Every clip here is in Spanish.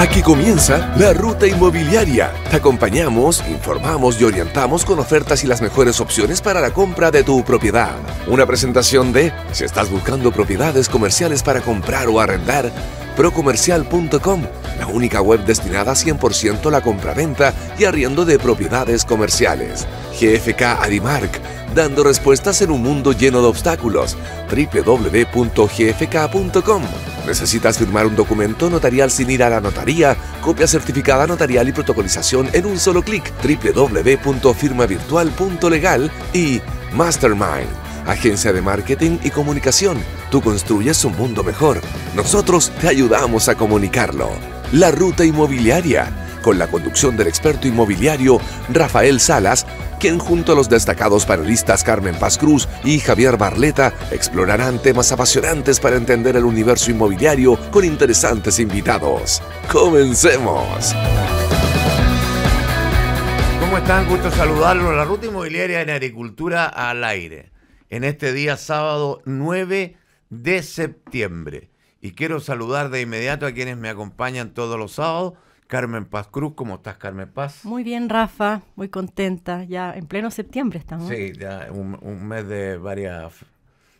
Aquí comienza la ruta inmobiliaria. Te acompañamos, informamos y orientamos con ofertas y las mejores opciones para la compra de tu propiedad. Una presentación de, si estás buscando propiedades comerciales para comprar o arrendar, procomercial.com, la única web destinada 100% a la compraventa y arriendo de propiedades comerciales. GFK Adimark dando respuestas en un mundo lleno de obstáculos. www.gfk.com. Necesitas firmar un documento notarial sin ir a la notaría, copia certificada notarial y protocolización en un solo clic. www.firmavirtual.legal y Mastermind. Agencia de Marketing y Comunicación. Tú construyes un mundo mejor. Nosotros te ayudamos a comunicarlo. La ruta inmobiliaria, con la conducción del experto inmobiliario Rafael Salas quien junto a los destacados panelistas Carmen Paz Cruz y Javier Barleta explorarán temas apasionantes para entender el universo inmobiliario con interesantes invitados. ¡Comencemos! ¿Cómo están? Gusto saludarlos. La ruta inmobiliaria en agricultura al aire. En este día sábado 9 de septiembre. Y quiero saludar de inmediato a quienes me acompañan todos los sábados Carmen Paz Cruz. ¿Cómo estás, Carmen Paz? Muy bien, Rafa, muy contenta. Ya en pleno septiembre estamos. Sí, ya un, mes de varias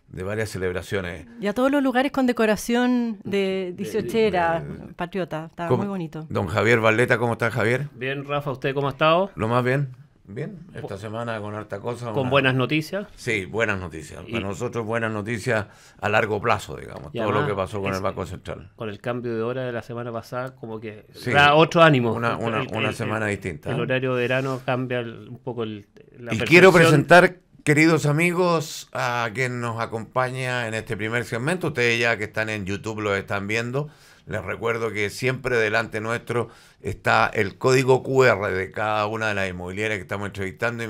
de varias celebraciones. Y a todos los lugares con decoración de 18 patriota, está muy bonito. Don Javier Valleta, ¿cómo estás Javier? Bien, Rafa, ¿usted cómo ha estado? Lo más bien. Bien, esta semana con harta cosa. ¿Con buenas noticias? Sí, buenas noticias. Y... Para nosotros buenas noticias a largo plazo, digamos, todo lo que pasó con el Banco Central. Con el cambio de hora de la semana pasada, como que da otro ánimo. Una, una, semana distinta. ¿eh? El horario de verano cambia un poco el, la Y quiero presentar, queridos amigos, a quien nos acompaña en este primer segmento. Ustedes ya que están en YouTube lo están viendo. Les recuerdo que siempre delante nuestro está el código QR de cada una de las inmobiliarias que estamos entrevistando y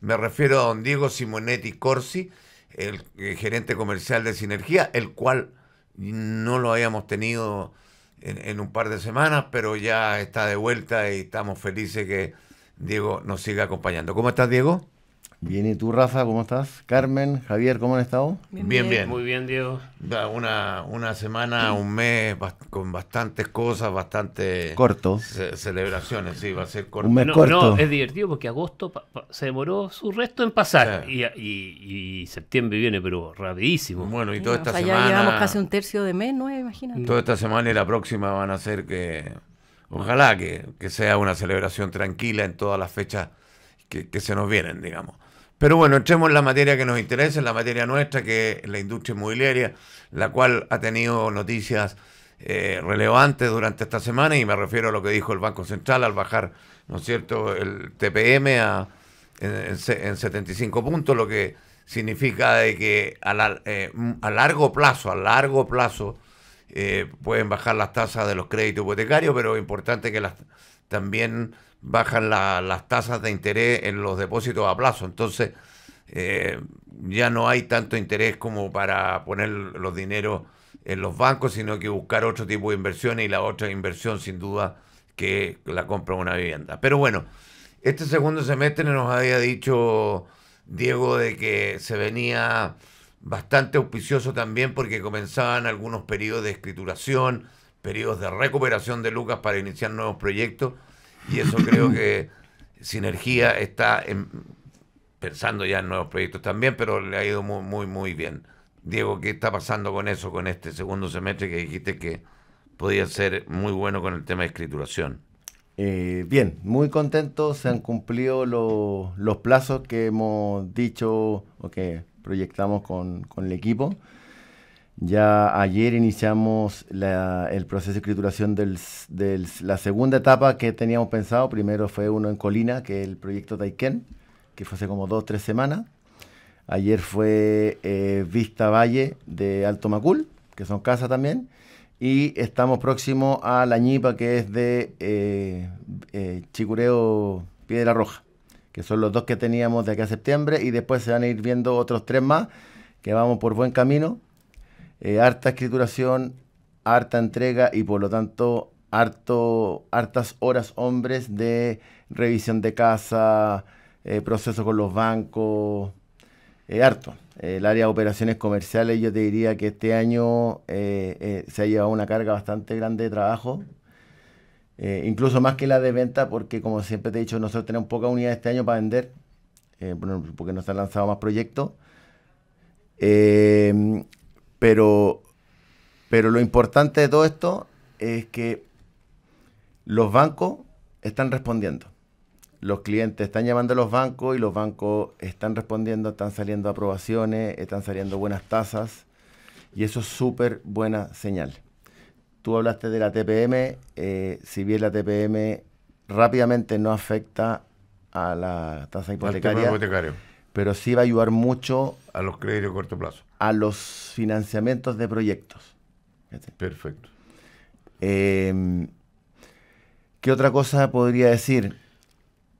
me, refiero a don Diego Simonetti Corsi, el, eh, gerente comercial de Sinergia, el cual no lo habíamos tenido en, un par de semanas, pero ya está de vuelta y estamos felices que Diego nos siga acompañando. ¿Cómo estás, Diego? Bien, ¿y tú, Rafa, cómo estás? Carmen, Javier, ¿cómo han estado? Bien, bien. Muy bien, Diego. Una, una semana, un mes con bastantes cosas, bastante... Corto. celebraciones, sí, va a ser corto. Un mes corto. No, es divertido porque agosto se demoró su resto en pasar y, y, septiembre viene, pero rapidísimo. Bueno, y toda esta semana... Ya llevamos casi un tercio de mes, ¿no? Imagínate. Toda esta semana y la próxima van a ser que... Ojalá que, que sea una celebración tranquila en todas las fechas que, que se nos vienen, digamos. Pero bueno, entremos en la materia que nos interesa, en la materia nuestra, que es la industria inmobiliaria, la cual ha tenido noticias eh, relevantes durante esta semana y me refiero a lo que dijo el Banco Central al bajar, ¿no es cierto?, el TPM a, en, 75 puntos, lo que significa de que a, eh, largo plazo, a largo plazo, eh, pueden bajar las tasas de los créditos hipotecarios, pero importante que las también bajan las tasas de interés en los depósitos a plazo. Entonces, eh, ya no hay tanto interés como para poner los dineros en los bancos, sino que buscar otro tipo de inversión y la otra inversión, sin duda, que la compra una vivienda. Pero bueno, este segundo semestre nos había dicho Diego de que se venía bastante auspicioso también porque comenzaban algunos periodos de escrituración, periodos de recuperación de lucas para iniciar nuevos proyectos y eso creo que Sinergia está pensando ya en nuevos proyectos también, pero le ha ido muy, muy, bien. Diego, ¿qué está pasando con eso, con este segundo semestre que dijiste que podía ser muy bueno con el tema de escrituración? Eh, bien, muy contentos, se han cumplido los plazos que hemos dicho o que proyectamos con, con el equipo. Ya ayer iniciamos el proceso de escrituración de la segunda etapa que teníamos pensado. Primero fue uno en Colina, que es el proyecto Taiken, que fue hace como dos o tres semanas. Ayer fue eh, Vista Valle de Alto Macul, que son casas también. Y estamos próximos a La Ñipa, que es de eh, eh, Chicureo Piedra Roja, que son los dos que teníamos de aquí a septiembre. Y después se van a ir viendo otros tres más, que vamos por buen camino. Eh, harta escrituración, harta entrega y por lo tanto harto, hartas horas hombres de revisión de casa, eh, proceso con los bancos, eh, harto. Eh, el área de operaciones comerciales, yo te diría que este año se ha llevado una carga bastante grande de trabajo, incluso más que la de venta, porque como siempre te he dicho, nosotros tenemos poca unidad este año para vender, porque no se han lanzado más proyectos. Pero, lo importante de todo esto es que los bancos están respondiendo. Los clientes están llamando a los bancos y los bancos están respondiendo, están saliendo aprobaciones, están saliendo buenas tasas y eso es súper buena señal. Tú hablaste de la TPM, eh, si bien la TPM rápidamente no afecta a la tasa hipotecaria, pero sí va a ayudar mucho a los créditos a corto plazo a los financiamientos de proyectos. Perfecto. Em, ¿Qué otra cosa podría decir?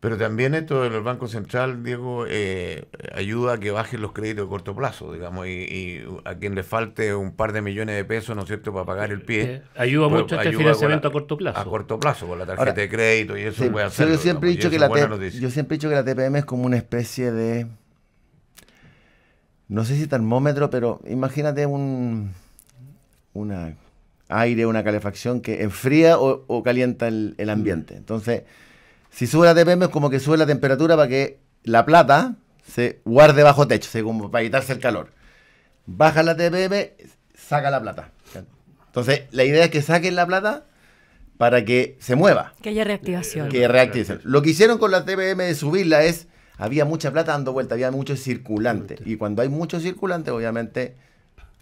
Pero también esto del Banco Central, Diego, eh, ayuda a que bajen los créditos de corto plazo, digamos, y, a quien le falte un par de millones de pesos, ¿no es cierto?, para pagar el pie. Eh, ayuda pues, mucho este financiamiento a corto plazo. A corto plazo, con la tarjeta de crédito y eso puede hacer. Yo siempre, yo siempre he dicho que la TPM es como una especie de no sé si termómetro, pero imagínate un una aire, una calefacción que enfría o, calienta el, ambiente. Mm. Entonces, si sube la TPM es como que sube la temperatura para que la plata se guarde bajo techo, según para evitarse el calor. Baja la TPM, saca la plata. Entonces, la idea es que saquen la plata para que se mueva. Que haya reactivación. Que reactivación. Lo que hicieron con la TPM de subirla es había mucha plata dando vuelta, había mucho circulante. Y cuando hay mucho circulante, obviamente...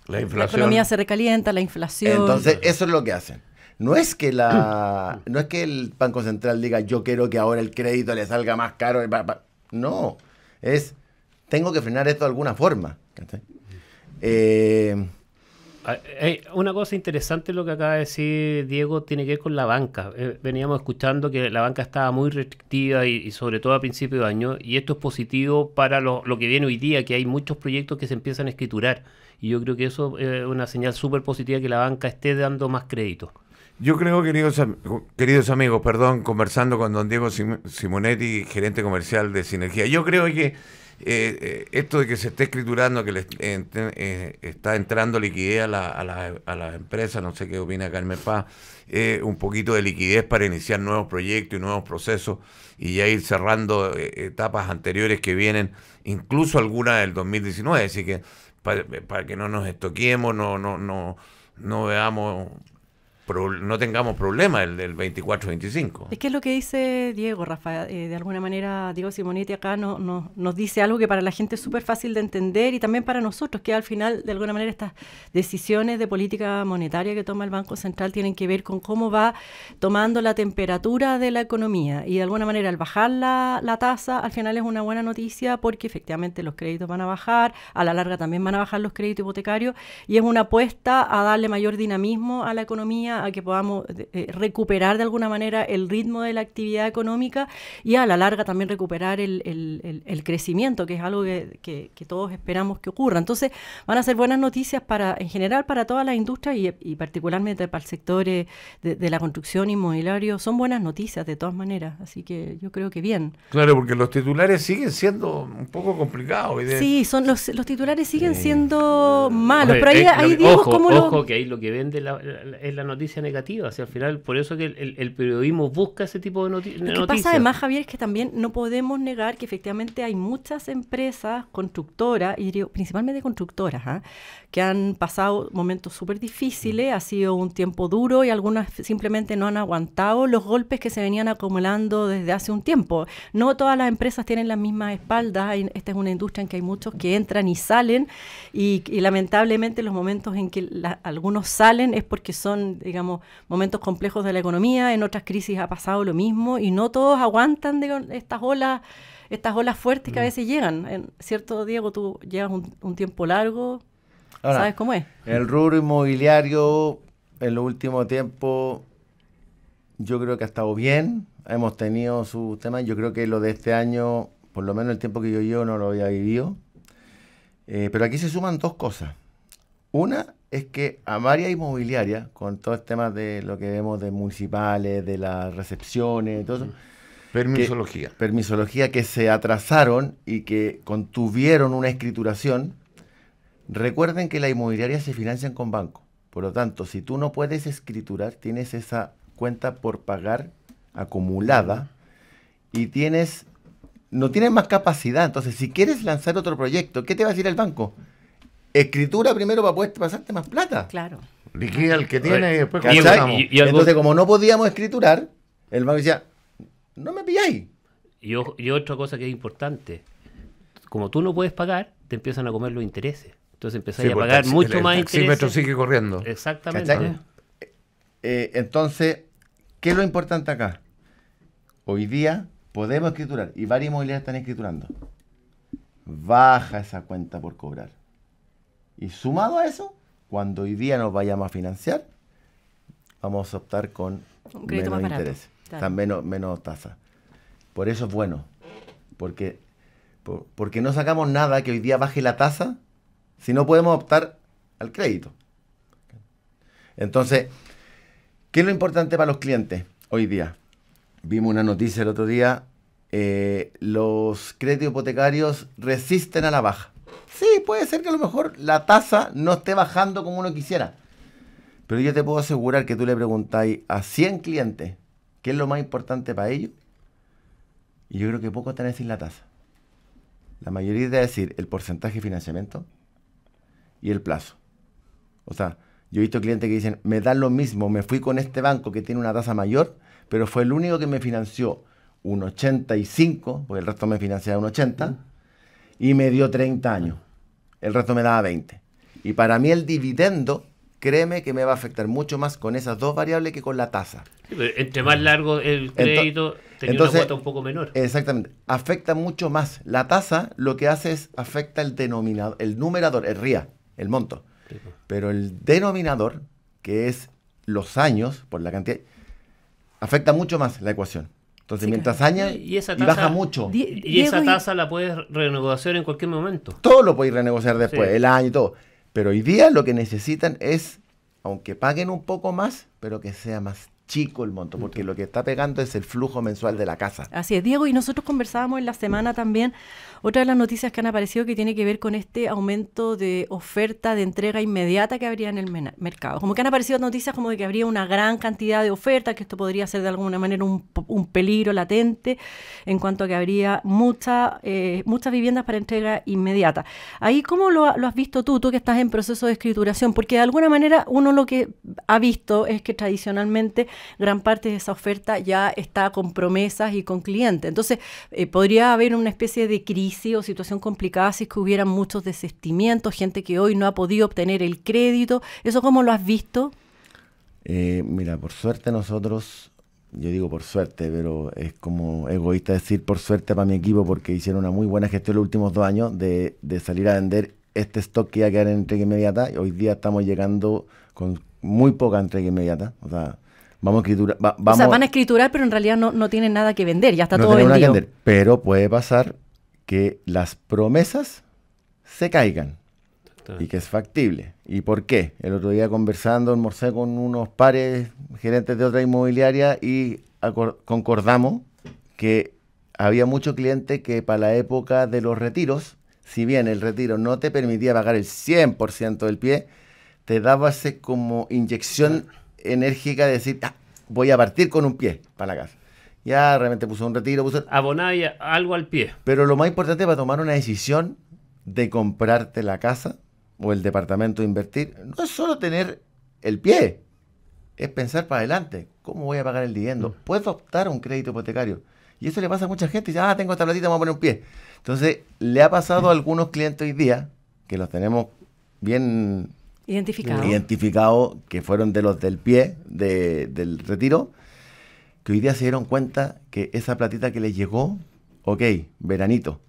La inflación. La economía se recalienta, la inflación. Entonces, eso es lo que hacen. No es que la no es que el Banco Central diga yo quiero que ahora el crédito le salga más caro. No, es tengo que frenar esto de alguna forma. Eh, Ah, eh, una cosa interesante lo que acaba de decir Diego tiene que ver con la banca. Eh, veníamos escuchando que la banca estaba muy restrictiva y, sobre todo a principio de año y esto es positivo para lo, que viene hoy día, que hay muchos proyectos que se empiezan a escriturar y yo creo que eso es eh, una señal súper positiva que la banca esté dando más crédito. Yo creo, queridos, queridos amigos, perdón, conversando con don Diego Simonetti, gerente comercial de Sinergia, yo creo que eh, eh, esto de que se esté escriturando, que eh, está entrando liquidez a, las empresas, no sé qué opina Carmen Paz, un poquito de liquidez para iniciar nuevos proyectos y nuevos procesos y ya ir cerrando etapas anteriores que vienen, incluso algunas del 2019, así que para, que no nos estoquemos, no, no, no, no veamos no tengamos problema el del 24-25. Es que es lo que dice Diego, Rafa. Eh, de alguna manera, Diego Simonetti acá no, nos dice algo que para la gente es súper fácil de entender y también para nosotros, que al final, de alguna manera, estas decisiones de política monetaria que toma el Banco Central tienen que ver con cómo va tomando la temperatura de la economía. Y de alguna manera, al bajar la, la tasa, al final es una buena noticia porque efectivamente los créditos van a bajar, a la larga también van a bajar los créditos hipotecarios y es una apuesta a darle mayor dinamismo a la economía que podamos eh, eh, recuperar de alguna manera el ritmo de la actividad económica y a la larga también recuperar el, el, crecimiento, que es algo que, que, todos esperamos que ocurra. Entonces, van a ser buenas noticias para, en general para toda la industria y, particularmente para el sector eh, de, la construcción inmobiliario. Son buenas noticias de todas maneras, así que yo creo que bien. Claro, porque los titulares siguen siendo un poco complicados. Sí, son los, los titulares siguen siendo malos, pero ahí, digo como digamos ojo, que lo que vende es la noticia negativa. al final, por eso que el, periodismo busca ese tipo de, noticias. Lo que pasa además, Javier, es que también no podemos negar que efectivamente hay muchas empresas constructoras, y principalmente constructoras, ¿ah? que han pasado momentos súper difíciles, mm. ha sido un tiempo duro y algunas simplemente no han aguantado los golpes que se venían acumulando desde hace un tiempo. No todas las empresas tienen las mismas espaldas, esta es una industria en que hay muchos que entran y salen y, lamentablemente los momentos en que algunos salen es porque son, digamos, momentos complejos de la economía, en otras crisis ha pasado lo mismo y no todos aguantan de estas olas estas olas fuertes que a mm. veces llegan. ¿Cierto, Diego? Tú llevas un tiempo largo ¿Sabes cómo es? El rubro inmobiliario en los último tiempo yo creo que ha estado bien. Hemos tenido sus temas. Yo creo que lo de este año, por lo menos el tiempo que yo llevo, no lo había vivido. Eh, pero aquí se suman dos cosas. Una es que a varias inmobiliarias, con todo el tema de lo que vemos de municipales, de las recepciones, todo eso. Permisología. permisología que se atrasaron y que contuvieron una escrituración Recuerden que las inmobiliarias se financian con banco. Por lo tanto, si tú no puedes escriturar, tienes esa cuenta por pagar acumulada y tienes no tienes más capacidad. Entonces, si quieres lanzar otro proyecto, ¿qué te va a decir el banco? Escritura primero para poder pasarte más plata. Claro. Liquida el que tiene pues, y después y, Entonces, como no podíamos escriturar, el banco decía, no me pilláis. Y, y otra cosa que es importante, como tú no puedes pagar, te empiezan a comer los intereses. Entonces empezáis a pagar mucho más el interés. El sigue corriendo. Exactamente. Eh, eh, entonces, ¿qué es lo importante acá? Hoy día podemos escriturar y varias inmobiliarias están escriturando. Baja esa cuenta por cobrar. Y sumado a eso, cuando hoy día nos vayamos a financiar, vamos a optar con menos más interés, menos, menos tasa. Por eso es bueno, porque, porque no sacamos nada que hoy día baje la tasa si no podemos optar al crédito. Entonces, ¿qué es lo importante para los clientes hoy día? Vimos una noticia el otro día, eh, los créditos hipotecarios resisten a la baja. Sí, puede ser que a lo mejor la tasa no esté bajando como uno quisiera. Pero yo te puedo asegurar que tú le preguntáis a 100 clientes qué es lo más importante para ellos. Y yo creo que poco te a decir la tasa. La mayoría de decir el porcentaje de financiamiento, y el plazo. O sea, yo he visto clientes que dicen, me da lo mismo, me fui con este banco que tiene una tasa mayor, pero fue el único que me financió un 85, porque el resto me financiaba un 80, y me dio 30 años. El resto me daba 20. Y para mí el dividendo, créeme que me va a afectar mucho más con esas dos variables que con la tasa. entre más largo el crédito, entonces, tenía una cuota un poco menor. Exactamente. Afecta mucho más. La tasa lo que hace es afecta el denominador, el numerador, el RIA el monto. Pues. Pero el denominador, que es los años, por la cantidad, afecta mucho más la ecuación. Entonces, mientras años y, esa baja mucho. y esa tasa la puedes renegociar en cualquier momento. Todo lo puedes renegociar después, el año y todo. Pero hoy día lo que necesitan es, aunque paguen un poco más, pero que sea más chico el monto, porque lo que está pegando es el flujo mensual de la casa. Así es, Diego, y nosotros conversábamos en la semana también otra de las noticias que han aparecido que tiene que ver con este aumento de oferta de entrega inmediata que habría en el mercado. Como que han aparecido noticias como de que habría una gran cantidad de ofertas, que esto podría ser de alguna manera un, peligro latente en cuanto a que habría mucha, eh, muchas viviendas para entrega inmediata. Ahí, ¿cómo lo, lo has visto tú, tú que estás en proceso de escrituración? Porque de alguna manera uno lo que ha visto es que tradicionalmente gran parte de esa oferta ya está con promesas y con clientes. Entonces, eh, podría haber una especie de crisis o situación complicada si es que hubieran muchos desestimientos, gente que hoy no ha podido obtener el crédito. ¿Eso cómo lo has visto? Eh, mira, por suerte nosotros, yo digo por suerte, pero es como egoísta decir por suerte para mi equipo porque hicieron una muy buena gestión los últimos dos años de, de salir a vender este stock que iba a quedar en entrega inmediata. Hoy día estamos llegando con muy poca entrega inmediata, o sea, Vamos a escriturar. vamos. O sea, van a escriturar, pero en realidad no, no tienen nada que vender, ya está todo vendido. pero puede pasar que las promesas se caigan y que es factible. ¿Y por qué? El otro día conversando, almorcé con unos pares gerentes de otra inmobiliaria y concordamos que había mucho cliente que para la época de los retiros, si bien el retiro no te permitía pagar el 100% del pie, te daba ese como inyección enérgica de decir, voy a partir con un pie para la casa. Ya realmente puso un retiro, puso... Abonar algo al pie. Pero lo más importante para tomar una decisión de comprarte la casa o el departamento de invertir, no es solo tener el pie, es pensar para adelante. ¿Cómo voy a pagar el dividendo? Mm. ¿Puedo optar a un crédito hipotecario? Y eso le pasa a mucha gente. ya ah, tengo esta platita, vamos a poner un pie. Entonces, le ha pasado a mm. algunos clientes hoy día, que los tenemos bien identificado. identificado que fueron de los del pie del retiro, que hoy día se dieron cuenta que esa platita que les llegó, ok, veranito,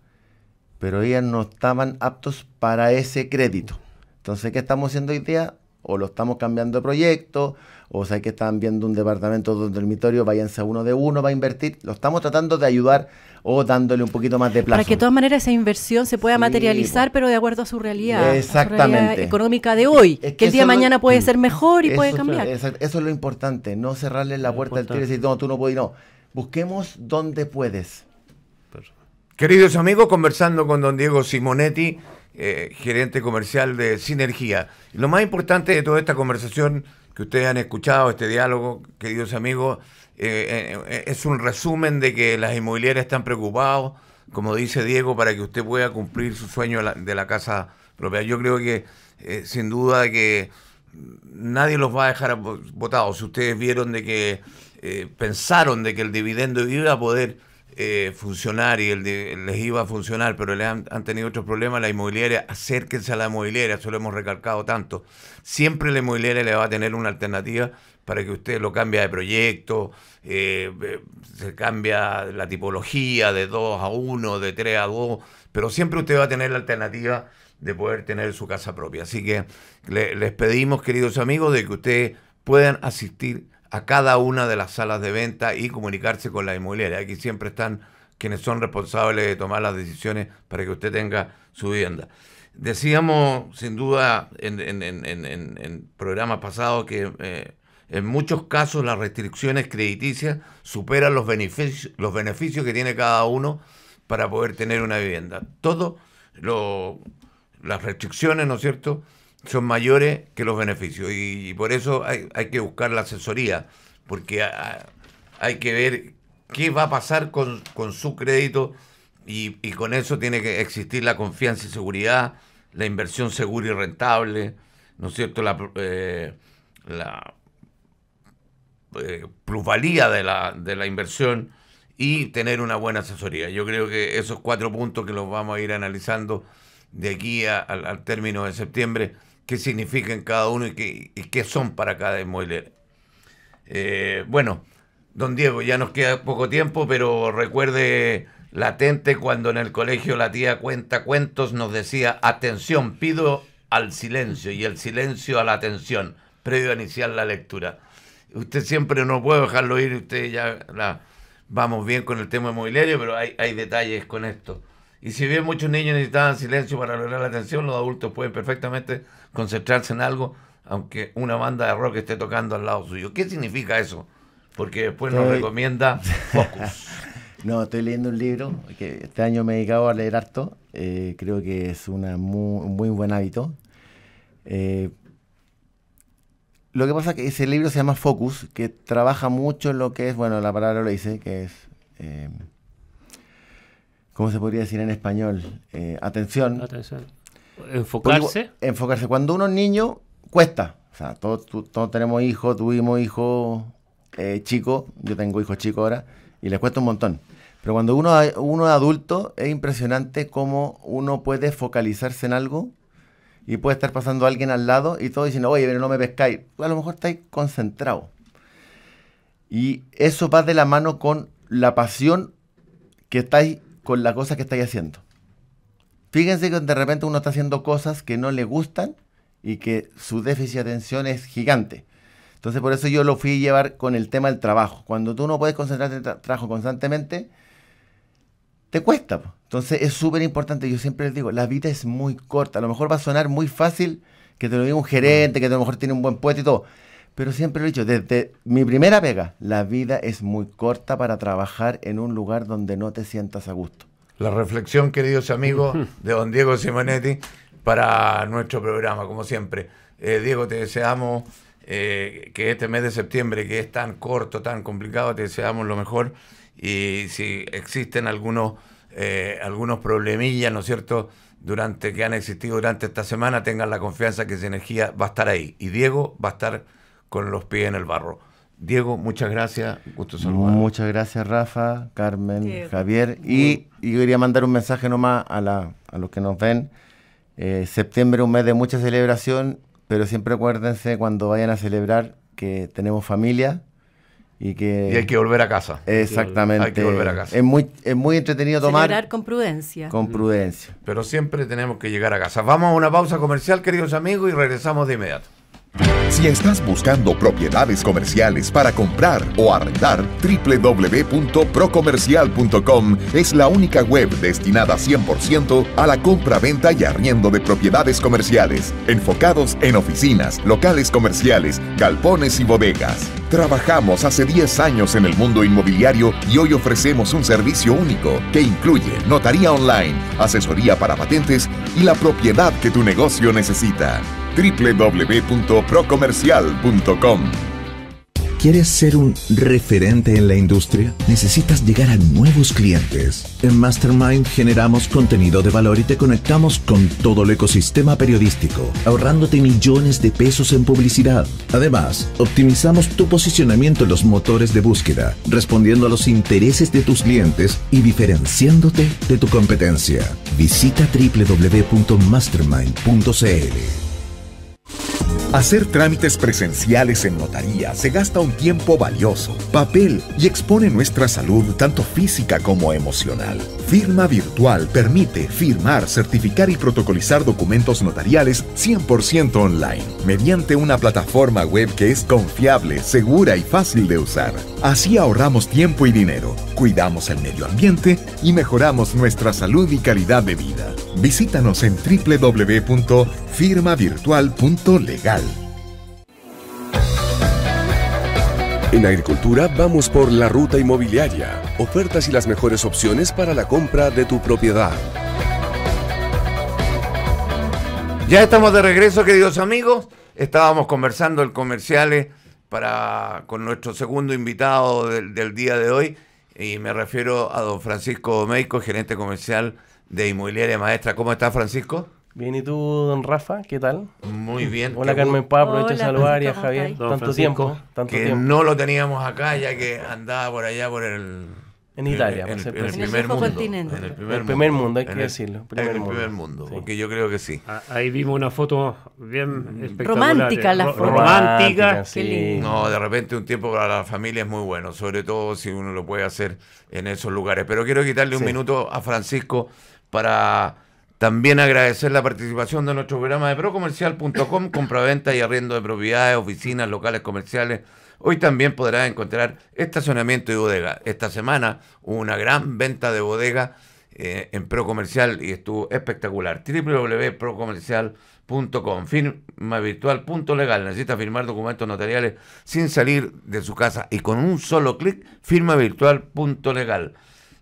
pero ellas no estaban aptos para ese crédito. Entonces, ¿qué estamos haciendo hoy día? o lo estamos cambiando de proyecto, o sea que están viendo un departamento o un dormitorio, váyanse a uno de uno, va a invertir. Lo estamos tratando de ayudar o dándole un poquito más de plazo. Para que de todas maneras esa inversión se pueda materializar, pero de acuerdo a su realidad, económica de hoy, que, el día de mañana puede ser mejor y puede cambiar. Eso, es lo importante, no cerrarle la puerta al tiro y decir, no, tú no puedes, no. Busquemos donde puedes. Queridos amigos, conversando con don Diego Simonetti eh, gerente comercial de Sinergia. lo más importante de toda esta conversación que ustedes han escuchado, este diálogo, queridos amigos, eh, eh, es un resumen de que las inmobiliarias están preocupados, como dice Diego, para que usted pueda cumplir su sueño de la, casa propia. Yo creo que sin duda que nadie los va a dejar votados. Si ustedes vieron de que pensaron de que el dividendo iba a poder eh, funcionar y el les iba a funcionar, pero le han, tenido otros problemas, la inmobiliaria, acérquense a la inmobiliaria, eso lo hemos recalcado tanto. Siempre la inmobiliaria le va a tener una alternativa para que usted lo cambie de proyecto, eh, se cambia la tipología de 2 a 1, de 3 a 2, pero siempre usted va a tener la alternativa de poder tener su casa propia. Así que les pedimos, queridos amigos, de que ustedes puedan asistir a cada una de las salas de venta y comunicarse con la inmobiliaria. Aquí siempre están quienes son responsables de tomar las decisiones para que usted tenga su vivienda. Decíamos, sin duda, en, programas pasados que eh, en muchos casos las restricciones crediticias superan los beneficios, los beneficios que tiene cada uno para poder tener una vivienda. Todas las restricciones, ¿no es cierto?, son mayores que los beneficios. Y, por eso hay, que buscar la asesoría, porque hay que ver qué va a pasar con, su crédito y, con eso tiene que existir la confianza y seguridad, la inversión segura y rentable, ¿no es cierto? La, eh, eh, plusvalía de la, inversión y tener una buena asesoría. Yo creo que esos cuatro puntos que los vamos a ir analizando de aquí al término de septiembre qué significan cada uno y qué, son para cada inmueble. Eh, bueno, don Diego, ya nos queda poco tiempo, pero recuerde latente cuando en el colegio la tía cuenta cuentos nos decía, atención, pido al silencio y el silencio a la atención, previo a iniciar la lectura. Usted siempre no puede dejarlo ir, usted ya la, vamos bien con el tema inmobiliario, pero hay detalles con esto. Y si bien muchos niños necesitaban silencio para lograr la atención, los adultos pueden perfectamente concentrarse en algo, aunque una banda de rock esté tocando al lado suyo. ¿Qué significa eso? Porque después nos recomienda Focus. no, estoy leyendo un libro que este año me he dedicado a leer harto. Eh, creo que es un muy buen hábito. Eh, lo que pasa es que ese libro se llama Focus, que trabaja mucho en lo que es, bueno, la palabra lo dice, que es eh, ¿cómo se podría decir en español? Eh, atención. Enfocarse. enfocarse. Cuando uno es niño, cuesta. O sea, todos, tenemos hijos, tuvimos hijos eh, chicos, yo tengo hijos chicos ahora, y les cuesta un montón. Pero cuando uno, uno es adulto, es impresionante cómo uno puede focalizarse en algo y puede estar pasando a alguien al lado y todo diciendo, oye, pero no me pescáis. A lo mejor estáis concentrados. Y eso va de la mano con la pasión que estáis con la cosa que estáis haciendo. Fíjense que de repente uno está haciendo cosas que no le gustan y que su déficit de atención es gigante. Entonces por eso yo lo fui a llevar con el tema del trabajo. Cuando tú no puedes concentrarte en el trabajo constantemente, te cuesta. Entonces es súper importante. Yo siempre les digo, la vida es muy corta. A lo mejor va a sonar muy fácil que te lo diga un gerente, que a lo mejor tiene un buen puesto y todo. Pero siempre lo he dicho, desde mi primera pega, la vida es muy corta para trabajar en un lugar donde no te sientas a gusto. La reflexión, queridos amigos, de don Diego Simonetti para nuestro programa, como siempre. Eh, Diego, te deseamos eh, que este mes de septiembre, que es tan corto, tan complicado, te deseamos lo mejor. Y si existen algunos, eh, algunos problemillas, ¿no es cierto?, durante que han existido durante esta semana, tengan la confianza que esa energía va a estar ahí. Y Diego va a estar con los pies en el barro. Diego, muchas gracias. Gusto saludar. Muchas gracias, Rafa, Carmen, Javier. Y, yo quería mandar un mensaje nomás a, la, a los que nos ven. Eh, septiembre es un mes de mucha celebración, pero siempre acuérdense cuando vayan a celebrar que tenemos familia y que... Y hay que volver a casa. Exactamente. Hay que volver a casa. Es muy, es muy entretenido tomar... Celebrar con prudencia. Con prudencia. Pero siempre tenemos que llegar a casa. Vamos a una pausa comercial, queridos amigos, y regresamos de inmediato. Si estás buscando propiedades comerciales para comprar o arrendar, www.procomercial.com es la única web destinada 100% a la compra-venta y arriendo de propiedades comerciales, enfocados en oficinas, locales comerciales, galpones y bodegas. Trabajamos hace 10 años en el mundo inmobiliario y hoy ofrecemos un servicio único que incluye notaría online, asesoría para patentes y la propiedad que tu negocio necesita www.procomercial.com. ¿Quieres ser un referente en la industria? Necesitas llegar a nuevos clientes. En Mastermind generamos contenido de valor y te conectamos con todo el ecosistema periodístico, ahorrándote millones de pesos en publicidad. Además, optimizamos tu posicionamiento en los motores de búsqueda, respondiendo a los intereses de tus clientes y diferenciándote de tu competencia. Visita www.mastermind.cl. Hacer trámites presenciales en notaría se gasta un tiempo valioso, papel y expone nuestra salud tanto física como emocional. Firma virtual permite firmar, certificar y protocolizar documentos notariales 100% online, mediante una plataforma web que es confiable, segura y fácil de usar. Así ahorramos tiempo y dinero, cuidamos el medio ambiente y mejoramos nuestra salud y calidad de vida. Visítanos en www firmavirtual.legal. En agricultura vamos por la ruta inmobiliaria, ofertas y las mejores opciones para la compra de tu propiedad. Ya estamos de regreso, queridos amigos. Estábamos conversando el comerciales para con nuestro segundo invitado del, día de hoy y me refiero a don Francisco Meico, gerente comercial de Inmobiliaria Maestra. ¿Cómo está Francisco? Bien, ¿y tú, don Rafa? ¿Qué tal? Muy bien. Hola, Carmen Pablo aprovecho de saludar y a Javier. Tanto tiempo, que no lo teníamos acá, ya que andaba por allá por el... En Italia, en, el, primer mundo. Continente. En el primer, mundo, hay que decirlo. en el primer mundo, porque yo creo que sí. Ah, ahí vimos una foto bien mm. espectacular. Romántica ¿eh? la foto. Romántica. sí. No, de repente un tiempo para la familia es muy bueno, sobre todo si uno lo puede hacer en esos lugares. Pero quiero quitarle un minuto a Francisco para también agradecer la participación de nuestro programa de procomercial.com, compraventa y arriendo de propiedades, oficinas, locales comerciales. Hoy también podrás encontrar estacionamiento y bodega. Esta semana hubo una gran venta de bodega eh, en Procomercial y estuvo espectacular. www.procomercial.com, firmavirtual.legal. Necesitas Necesita firmar documentos notariales sin salir de su casa y con un solo clic, firma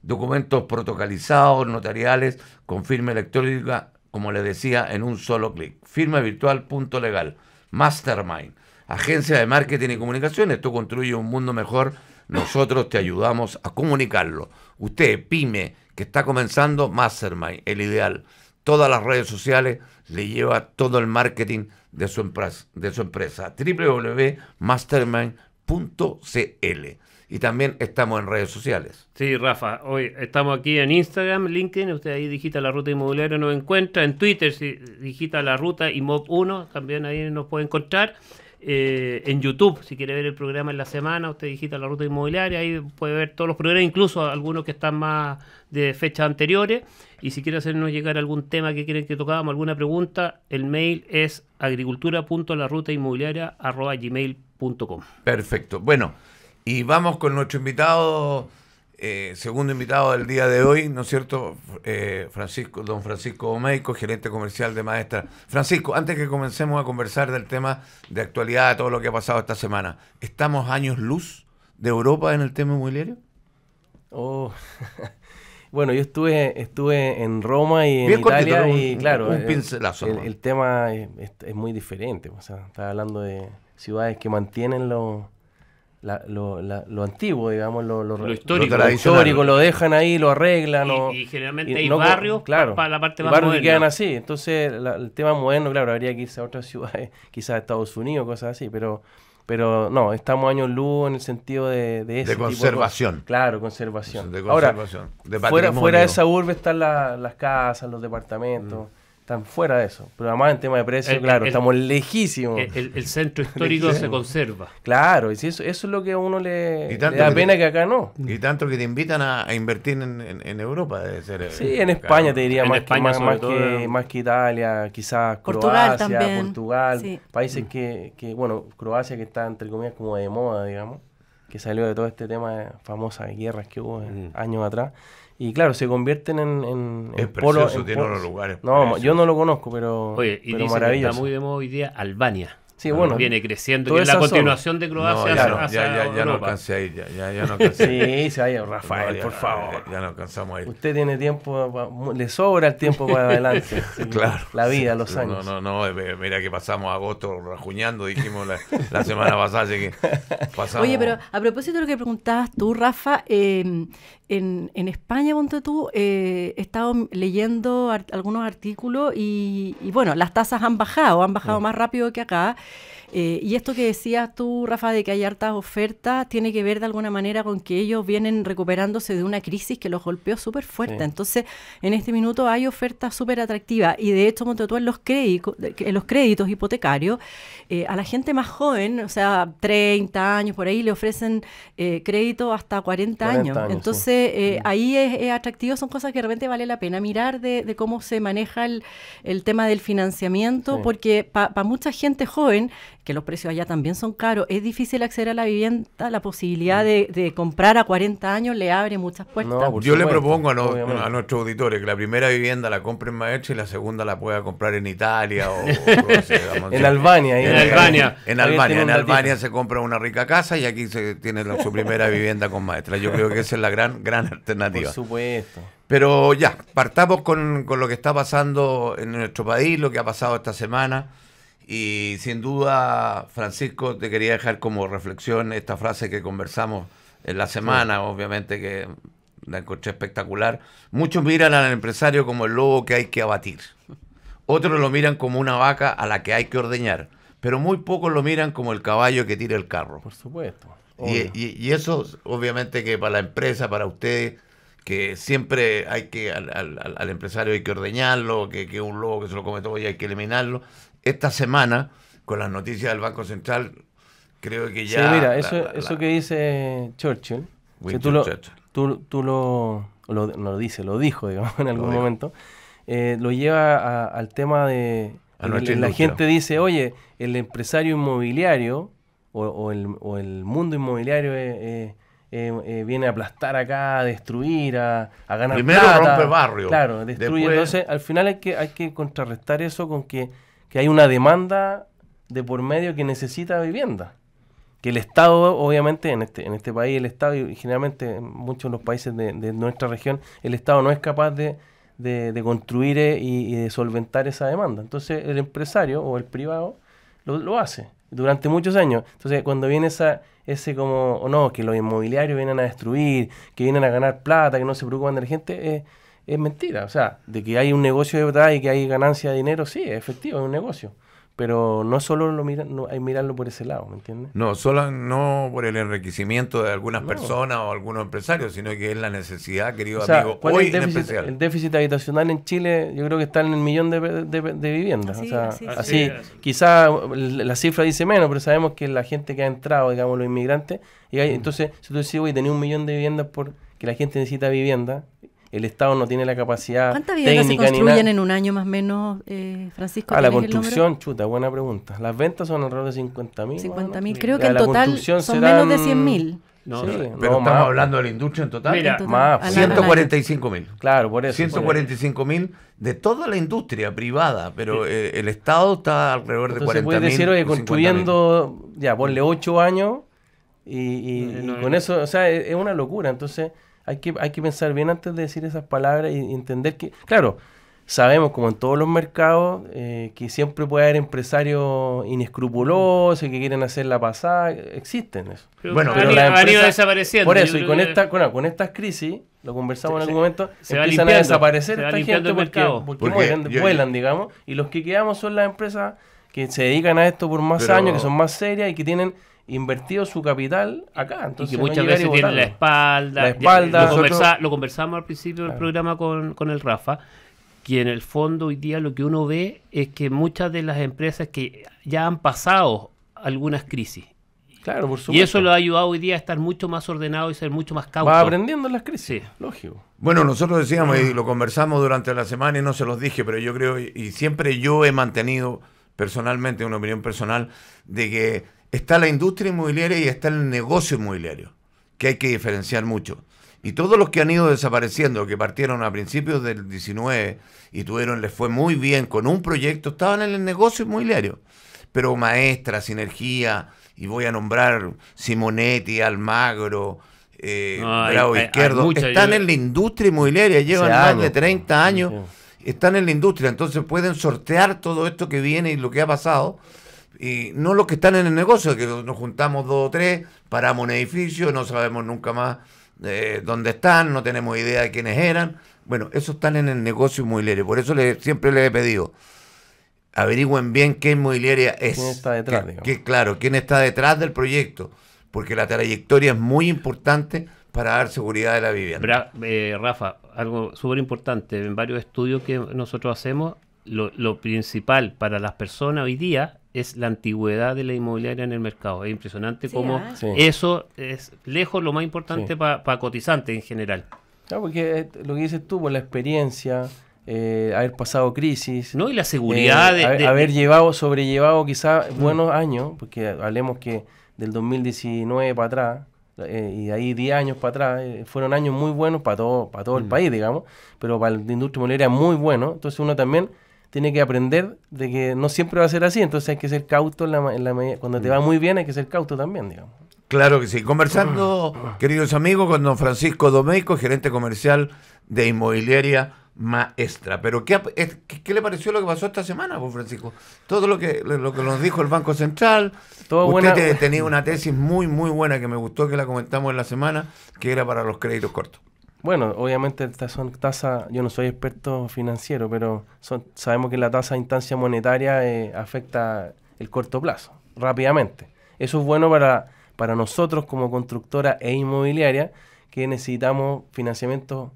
documentos protocolizados, notariales, con firma electrónica, como les decía, en un solo clic. Firma virtual, punto legal. Mastermind. Agencia de Marketing y Comunicaciones. Tú construyes un mundo mejor. Nosotros te ayudamos a comunicarlo. Usted, pyme, que está comenzando, Mastermind, el ideal. Todas las redes sociales le lleva todo el marketing de su, de su empresa. www.mastermind.cl y también estamos en redes sociales. Sí, Rafa, hoy estamos aquí en Instagram, LinkedIn, usted ahí digita la ruta inmobiliaria, nos encuentra. En Twitter, si digita la ruta mob 1 también ahí nos puede encontrar. Eh, en YouTube, si quiere ver el programa en la semana, usted digita la ruta inmobiliaria, ahí puede ver todos los programas, incluso algunos que están más de fechas anteriores. Y si quiere hacernos llegar algún tema que quieren que tocáramos, alguna pregunta, el mail es agricultura.larutainmobiliaria.com. Perfecto. Bueno, y vamos con nuestro invitado, eh, segundo invitado del día de hoy, ¿no es cierto? Eh, Francisco, don Francisco Omeico, gerente comercial de Maestra. Francisco, antes que comencemos a conversar del tema de actualidad, de todo lo que ha pasado esta semana, ¿estamos años luz de Europa en el tema inmobiliario? Oh. bueno, yo estuve estuve en Roma y en Italia y claro, el, tema es, muy diferente. O sea, está hablando de ciudades que mantienen los lo, antiguo, digamos, lo, histórico, lo, lo dejan ahí, lo arreglan. Y, generalmente hay barrios claro, para la parte más barrios que quedan así. Entonces, la, el tema moderno, claro, habría que irse a otras ciudades, quizás a Estados Unidos, cosas así, pero pero no, estamos años luz en el sentido de, de De conservación. claro, conservación. fuera, fuera de esa urbe están las casas, los departamentos están fuera de eso. Pero además en tema de precio, claro, estamos lejísimos. El, centro histórico se conserva. Claro, y si eso, eso es lo que a uno le, da pena que acá no. Y tanto que te invitan a, invertir en, Europa, debe ser. Eh, sí, en España te diría, más, que, más, que, más, que, Italia, quizás Croacia, Portugal, países que, que, bueno, Croacia que está entre comillas como de moda, digamos, que salió de todo este tema de famosas guerras que hubo mm. años atrás. Y claro, se convierten en, en, es en tiene unos lugares. No, yo no lo conozco, pero, Oye, y pero está muy de moda hoy día Albania. Sí, bueno. Viene creciendo. Y es la continuación de Croacia. No, ya, no, ya, ya, ya no alcancé a ir. Ya, ya, no alcancé. sí, se vaya, Rafael, por favor. Ya, no alcanzamos a ir. Usted tiene tiempo, le sobra el tiempo para adelante. claro. La vida, los años. No, no, no. Eh, mira que pasamos agosto rajuñando, dijimos la, semana pasada. que pasamos. Oye, pero a propósito de lo que preguntabas tú, Rafa, eh, en, en, España, ponte tú, eh, he estado leyendo algunos artículos y, bueno, las tasas han bajado, han bajado más rápido que acá. Eh, y esto que decías tú, Rafa, de que hay hartas ofertas, tiene que ver de alguna manera con que ellos vienen recuperándose de una crisis que los golpeó súper fuerte. Entonces, en este minuto hay ofertas súper atractivas y de hecho, tú en los, créditos, en los créditos hipotecarios, eh, a la gente más joven, o sea, 30 años por ahí, le ofrecen eh, crédito hasta 40, años. Entonces, mm. ahí es, atractivo, son cosas que de repente vale la pena mirar de, cómo se maneja el, tema del financiamiento, porque para mucha gente joven, los precios allá también son caros, es difícil acceder a la vivienda, la posibilidad mm. de, comprar a 40 años le abre muchas puertas. yo le propongo a, nuestros auditores que la primera vivienda la compren maestro y la segunda la pueda comprar en Italia o, en, Albania, en, Albania. En, Albania. En Albania, se compra una rica casa y aquí se tiene su primera vivienda con maestra. Yo creo que esa es la gran, gran alternativa. Por supuesto. Pero ya, partamos con lo que está pasando en nuestro país, lo que ha pasado esta semana. Y sin duda, Francisco, te quería dejar como reflexión esta frase que conversamos en la semana, obviamente que la encontré espectacular. Muchos miran al empresario como el lobo que hay que abatir. Otros lo miran como una vaca a la que hay que ordeñar. Pero muy pocos lo miran como el caballo que tira el carro. Por supuesto. Y, eso, obviamente, que para la empresa, para ustedes, que siempre hay que, al, al empresario hay que ordeñarlo, que es un lobo que se lo come todo y hay que eliminarlo esta semana, con las noticias del Banco Central, creo que ya... Sí, mira, eso, eso que dice Churchill, que tú, lo, Tú, lo, lo, no lo dice, lo dijo, digamos, en algún momento, eh, lo lleva a, al tema de... la gente dice, oye, el empresario inmobiliario o, o, el, o el, mundo inmobiliario Eh, eh, eh, eh viene a aplastar acá, a destruir, a, a ganar Primero rompe barrio. Claro, destruye. Entonces, al final hay que, hay que contrarrestar eso con que que hay una demanda de por medio que necesita vivienda. Que el Estado, obviamente, en este, en este país, el Estado, y generalmente en muchos de los países de, nuestra región, el Estado no es capaz de, de, construir eh, y, de solventar esa demanda. Entonces, el empresario o el privado lo, hace durante muchos años. Entonces, cuando viene esa, ese como, o oh, no, que los inmobiliarios vienen a destruir, que vienen a ganar plata, que no se preocupan de la gente, eh, es mentira. O sea, de que hay un negocio de verdad y que hay ganancia de dinero, sí, es efectivo, es un negocio. Pero no solo lo mira, no, hay mirarlo por ese lado, ¿me entiendes? No, solo no por el enriquecimiento de algunas personas o algunos empresarios, sino que es la necesidad, querido amigo, hoy el déficit, en El déficit habitacional en Chile yo creo que está en el millón de, de, viviendas. Así, la cifra dice menos, pero sabemos que la gente que ha entrado, digamos, los inmigrantes, y hay, mm. entonces si tú decís, güey, tenía un millón de viviendas por que la gente necesita vivienda, el Estado no tiene la capacidad ¿Cuántas viviendas se construyen en un año más o menos, eh, Francisco? A la construcción, chuta, buena pregunta. Las ventas son alrededor de 50.000. 50.000, mil, creo que en total son menos de 100.000. No, pero estamos hablando de la industria en total. Mira, en más. 145 mil. Claro, por eso. 145 mil de toda la industria privada, pero eh, el Estado está alrededor de 40 mil. puede decir, oye, construyendo, ya, ponle 8 años y, con eso, o sea, es una locura. Entonces, hay que, hay que pensar bien antes de decir esas palabras y, entender que, claro, sabemos, como en todos los mercados, eh, que siempre puede haber empresarios inescrupulosos que quieren hacer la pasada, existen eso. bueno, pero han, las empresas, ido desapareciendo. Por eso, y con, esta, con estas crisis, lo conversamos en algún momento, empiezan a desaparecer esta gente porque, porque, vuelan, digamos, y los que quedamos son las empresas que se dedican a esto por más años, que son más serias y que tienen invertido su capital acá. muchas veces tiene la espalda. espalda lo, conversamos al principio del programa con, el Rafa, que en el fondo hoy día lo que uno ve es que muchas de las empresas que ya han pasado algunas crisis Claro, por supuesto. Y eso lo ha ayudado hoy día a estar mucho más ordenado y ser mucho más cauto. Va aprendiendo las crisis, lógico. Bueno, nosotros decíamos y lo conversamos durante la semana y no se los dije, pero yo creo, y siempre yo he mantenido personalmente una opinión personal de que está la industria inmobiliaria y está el negocio inmobiliario, que hay que diferenciar mucho. Y todos los que han ido desapareciendo, que partieron a principios del 19 y tuvieron, les fue muy bien con un proyecto, estaban en el negocio inmobiliario. Pero Maestra, Sinergia, y voy a nombrar Simonetti, Almagro, eh, Bravo Izquierdo, están en la industria inmobiliaria, llevan más de 30 años, están en la industria, entonces pueden sortear todo esto que viene y lo que ha pasado y no los que están en el negocio, que nos juntamos dos o tres, paramos un edificio, no sabemos nunca más eh, dónde están, no tenemos idea de quiénes eran. Bueno, esos están en el negocio inmobiliario, por eso le, siempre les he pedido, averigüen bien qué inmobiliaria es. ¿Quién está detrás? Que, claro, quién está detrás del proyecto, porque la trayectoria es muy importante para dar seguridad de la vivienda. Eh, Rafa, algo súper importante, en varios estudios que nosotros hacemos, lo, principal para las personas hoy día es la antigüedad de la inmobiliaria en el mercado. Es impresionante cómo ¿ah? eso es lejos lo más importante para cotizantes en general. Claro, porque eh, lo que dices tú, por pues, la experiencia, eh, haber pasado crisis. No, y la seguridad. Eh, de, haber, llevado, sobrellevado quizás mm. buenos años, porque hablemos que del 2019 para atrás, y ahí 10 años para atrás, fueron años muy buenos para todo, para todo el mm. país, digamos, pero para la industria inmobiliaria muy bueno. Entonces uno también tiene que aprender de que no siempre va a ser así, entonces hay que ser cauto en la, Cuando te va mm. muy bien hay que ser cauto también, digamos. Claro que sí. Conversando, ah. queridos amigos, con don Francisco Domeico, gerente comercial de Inmobiliaria Maestra. Pero ¿qué, qué, le pareció lo que pasó esta semana, don Francisco? Todo lo que, lo que nos dijo el Banco Central. Todo Usted tenía una tesis muy, muy buena que me gustó que la comentamos en la semana, que era para los créditos cortos. Bueno, obviamente estas son tasas, yo no soy experto financiero, pero sabemos que la tasa de instancia monetaria eh, afecta el corto plazo, rápidamente. Eso es bueno para, para nosotros como constructora e inmobiliaria que necesitamos financiamiento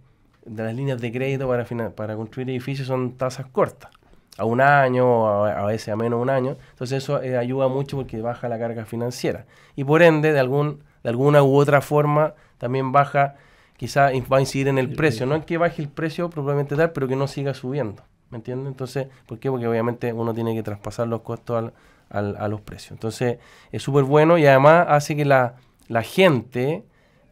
de las líneas de crédito para, para construir edificios, son tasas cortas, a un año, a, a veces a menos de un año. Entonces eso eh, ayuda mucho porque baja la carga financiera. Y por ende, de, algún, de alguna u otra forma, también baja quizá va a incidir en el precio, no en que baje el precio probablemente tal, pero que no siga subiendo, ¿me entiendes? Entonces, ¿por qué? Porque obviamente uno tiene que traspasar los costos al, a los precios. Entonces, es súper bueno y además hace que la, gente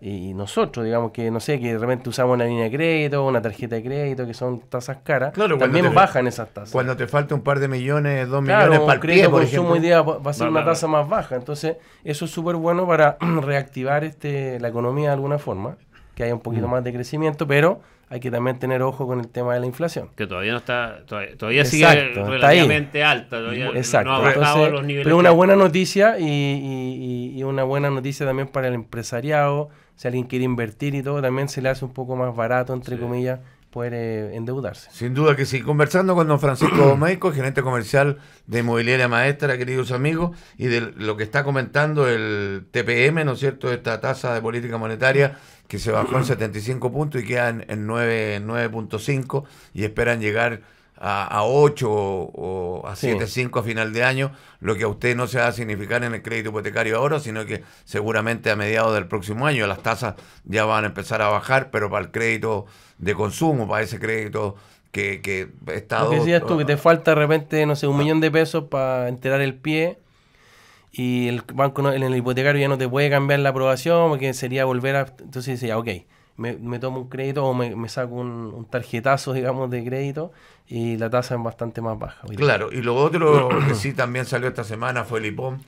y nosotros, digamos que, no sé, que de repente usamos una línea de crédito, una tarjeta de crédito, que son tasas caras, también bajan esas tasas. Cuando te falta un par de millones, dos millones para el crédito por consumo idea va a ser una tasa más baja. Entonces, eso es súper bueno para reactivar este, la economía de alguna forma que haya un poquito mm. más de crecimiento, pero hay que también tener ojo con el tema de la inflación. Que todavía no está, todavía, sigue relativamente alta, todavía Exacto. no ha los niveles. Pero una buena noticia y, una buena noticia también para el empresariado, si alguien quiere invertir y todo, también se le hace un poco más barato, entre comillas, puede endeudarse. Sin duda que sí. Conversando con don Francisco Domeico, gerente comercial de Inmobiliaria Maestra, queridos amigos, y de lo que está comentando el TPM, ¿no es cierto?, esta tasa de política monetaria que se bajó en 75 puntos y queda en, en 9.5 y esperan llegar a, 8 o a 7,5 5 a final de año, lo que a usted no se va a significar en el crédito hipotecario ahora, sino que seguramente a mediados del próximo año las tasas ya van a empezar a bajar, pero para el crédito de consumo, para ese crédito que, que está... Lo que decías tú, que te falta de repente, no sé, un millón de pesos para enterar el pie y el banco, en el, hipotecario ya no te puede cambiar la aprobación, porque sería volver a... Entonces dice, ya, ok me, me tomo un crédito o me, saco un, tarjetazo, digamos, de crédito y la tasa es bastante más baja. Claro, y lo otro que sí también salió esta semana fue el IPOM,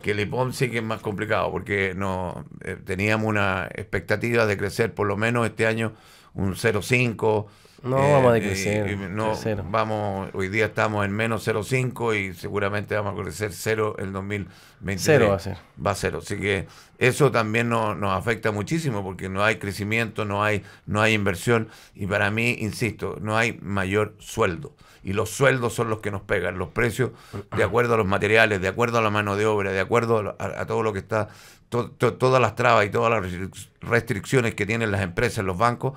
que el IPOM sí que es más complicado porque no eh, teníamos una expectativa de crecer por lo menos este año un 0,5 no eh, vamos a decrecer. vamos, hoy día estamos en menos 0,5 y seguramente vamos a crecer 0 el 2023. Cero va a ser. Va a cero. Así que eso también nos afecta muchísimo porque no hay crecimiento, no hay, no hay inversión y para mí, insisto, no hay mayor sueldo. Y los sueldos son los que nos pegan, los precios de acuerdo a los materiales, de acuerdo a la mano de obra, de acuerdo a, todo lo que está, todas las trabas y todas las restricciones que tienen las empresas, los bancos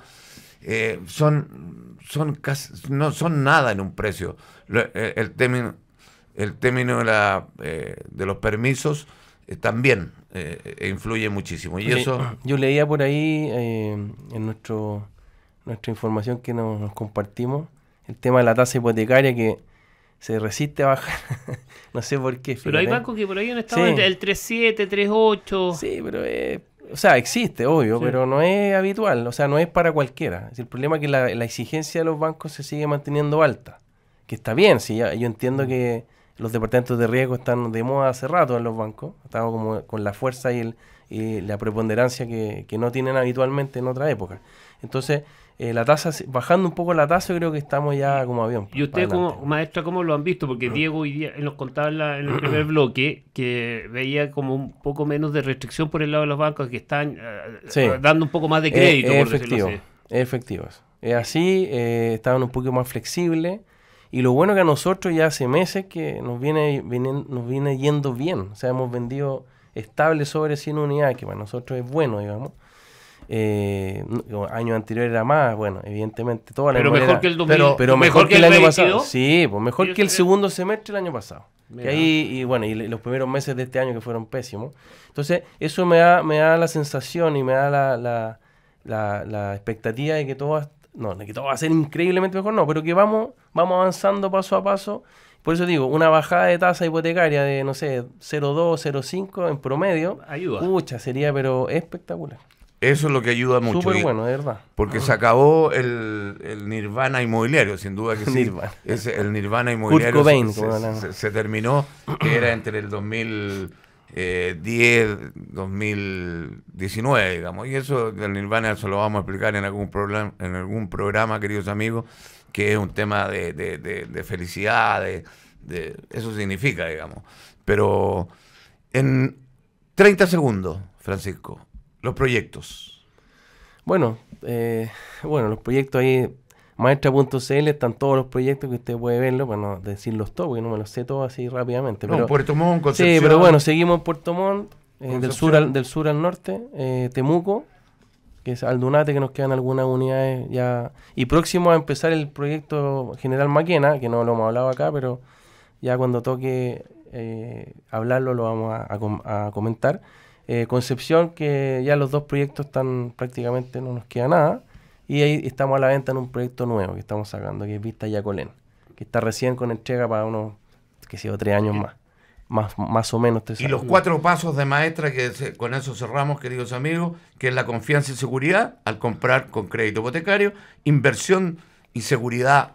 eh, son, son no son nada en un precio. Eh, el, término, el término de, la, eh, de los permisos también influye muchísimo. Y eso... Yo leía por ahí en nuestro, nuestra información que nos, compartimos el tema de la tasa hipotecaria que se resiste a bajar. no sé por qué. Pero hay bancos que por ahí han estado el 3.7, 3.8. Sí, pero es o sea, existe, obvio, pero no es habitual, o sea, no es para cualquiera. el problema es que la, exigencia de los bancos se sigue manteniendo alta, que está bien, Si yo entiendo mm. que los departamentos de riesgo están de moda hace rato en los bancos, Están como con la fuerza y, y la preponderancia que, que no tienen habitualmente en otra época. Entonces, eh, la tasa, bajando un poco la tasa, creo que estamos ya como avión. Pues, ¿Y ustedes como maestra cómo lo han visto? Porque mm. Diego hoy día nos contaba en, en el primer bloque que veía como un poco menos de restricción por el lado de los bancos que están eh, eh, dando un poco más de crédito. Es, efectivo, Es así estaban un poco más flexibles. Y lo bueno que a nosotros ya hace meses que nos viene, nos viene yendo bien. O sea, hemos vendido estable sobre 100 unidades, que para nosotros es bueno, digamos. Eh, año anterior era más, bueno, evidentemente toda la Pero mejor que el domingo, pero, mejor, que el, año pasado. Sí, pues mejor que el segundo semestre el año pasado. Que ahí, y bueno, y los primeros meses de este año que fueron pésimos. Entonces, eso me da, me da la sensación y me da la, la, la, expectativa de que todo va, no, que todo va a ser increíblemente mejor, no, pero que vamos, vamos avanzando paso a paso. Por eso digo, una bajada de tasa hipotecaria de, no sé, 0,2, 0,5 en promedio, ayuda. Pucha, sería pero espectacular. Eso es lo que ayuda mucho. bueno, de verdad. Porque ah. se acabó el, nirvana inmobiliario, sin duda que sí. Es el nirvana inmobiliario se, terminó, que era entre el 2010, 2019, digamos. Y eso del nirvana se lo vamos a explicar en algún, programa, en algún programa, queridos amigos, que es un tema de, felicidad, de, eso significa, digamos. Pero en 30 segundos, Francisco, los proyectos. Bueno, eh, bueno, los proyectos ahí, maestra.cl están todos los proyectos que usted puede verlo, bueno decirlos todos, porque no me los sé todos así rápidamente. pero, Puerto Montt, Concepción. Sí, pero bueno, seguimos en Puerto Montt, eh, del, sur al, del sur al norte, eh, Temuco, que es Aldunate, que nos quedan algunas unidades ya. Y próximo a empezar el proyecto General Maquena, que no lo hemos hablado acá, pero ya cuando toque hablarlo lo vamos a comentar. Eh, Concepción, que ya los dos proyectos están prácticamente, no nos queda nada. Y ahí estamos a la venta en un proyecto nuevo que estamos sacando, que es Vista Yacolén, que está recién con entrega para unos, que yo, tres años más. Más, más o menos Y los cuatro pasos de maestra que con eso cerramos, queridos amigos, que es la confianza y seguridad al comprar con crédito hipotecario, inversión y seguridad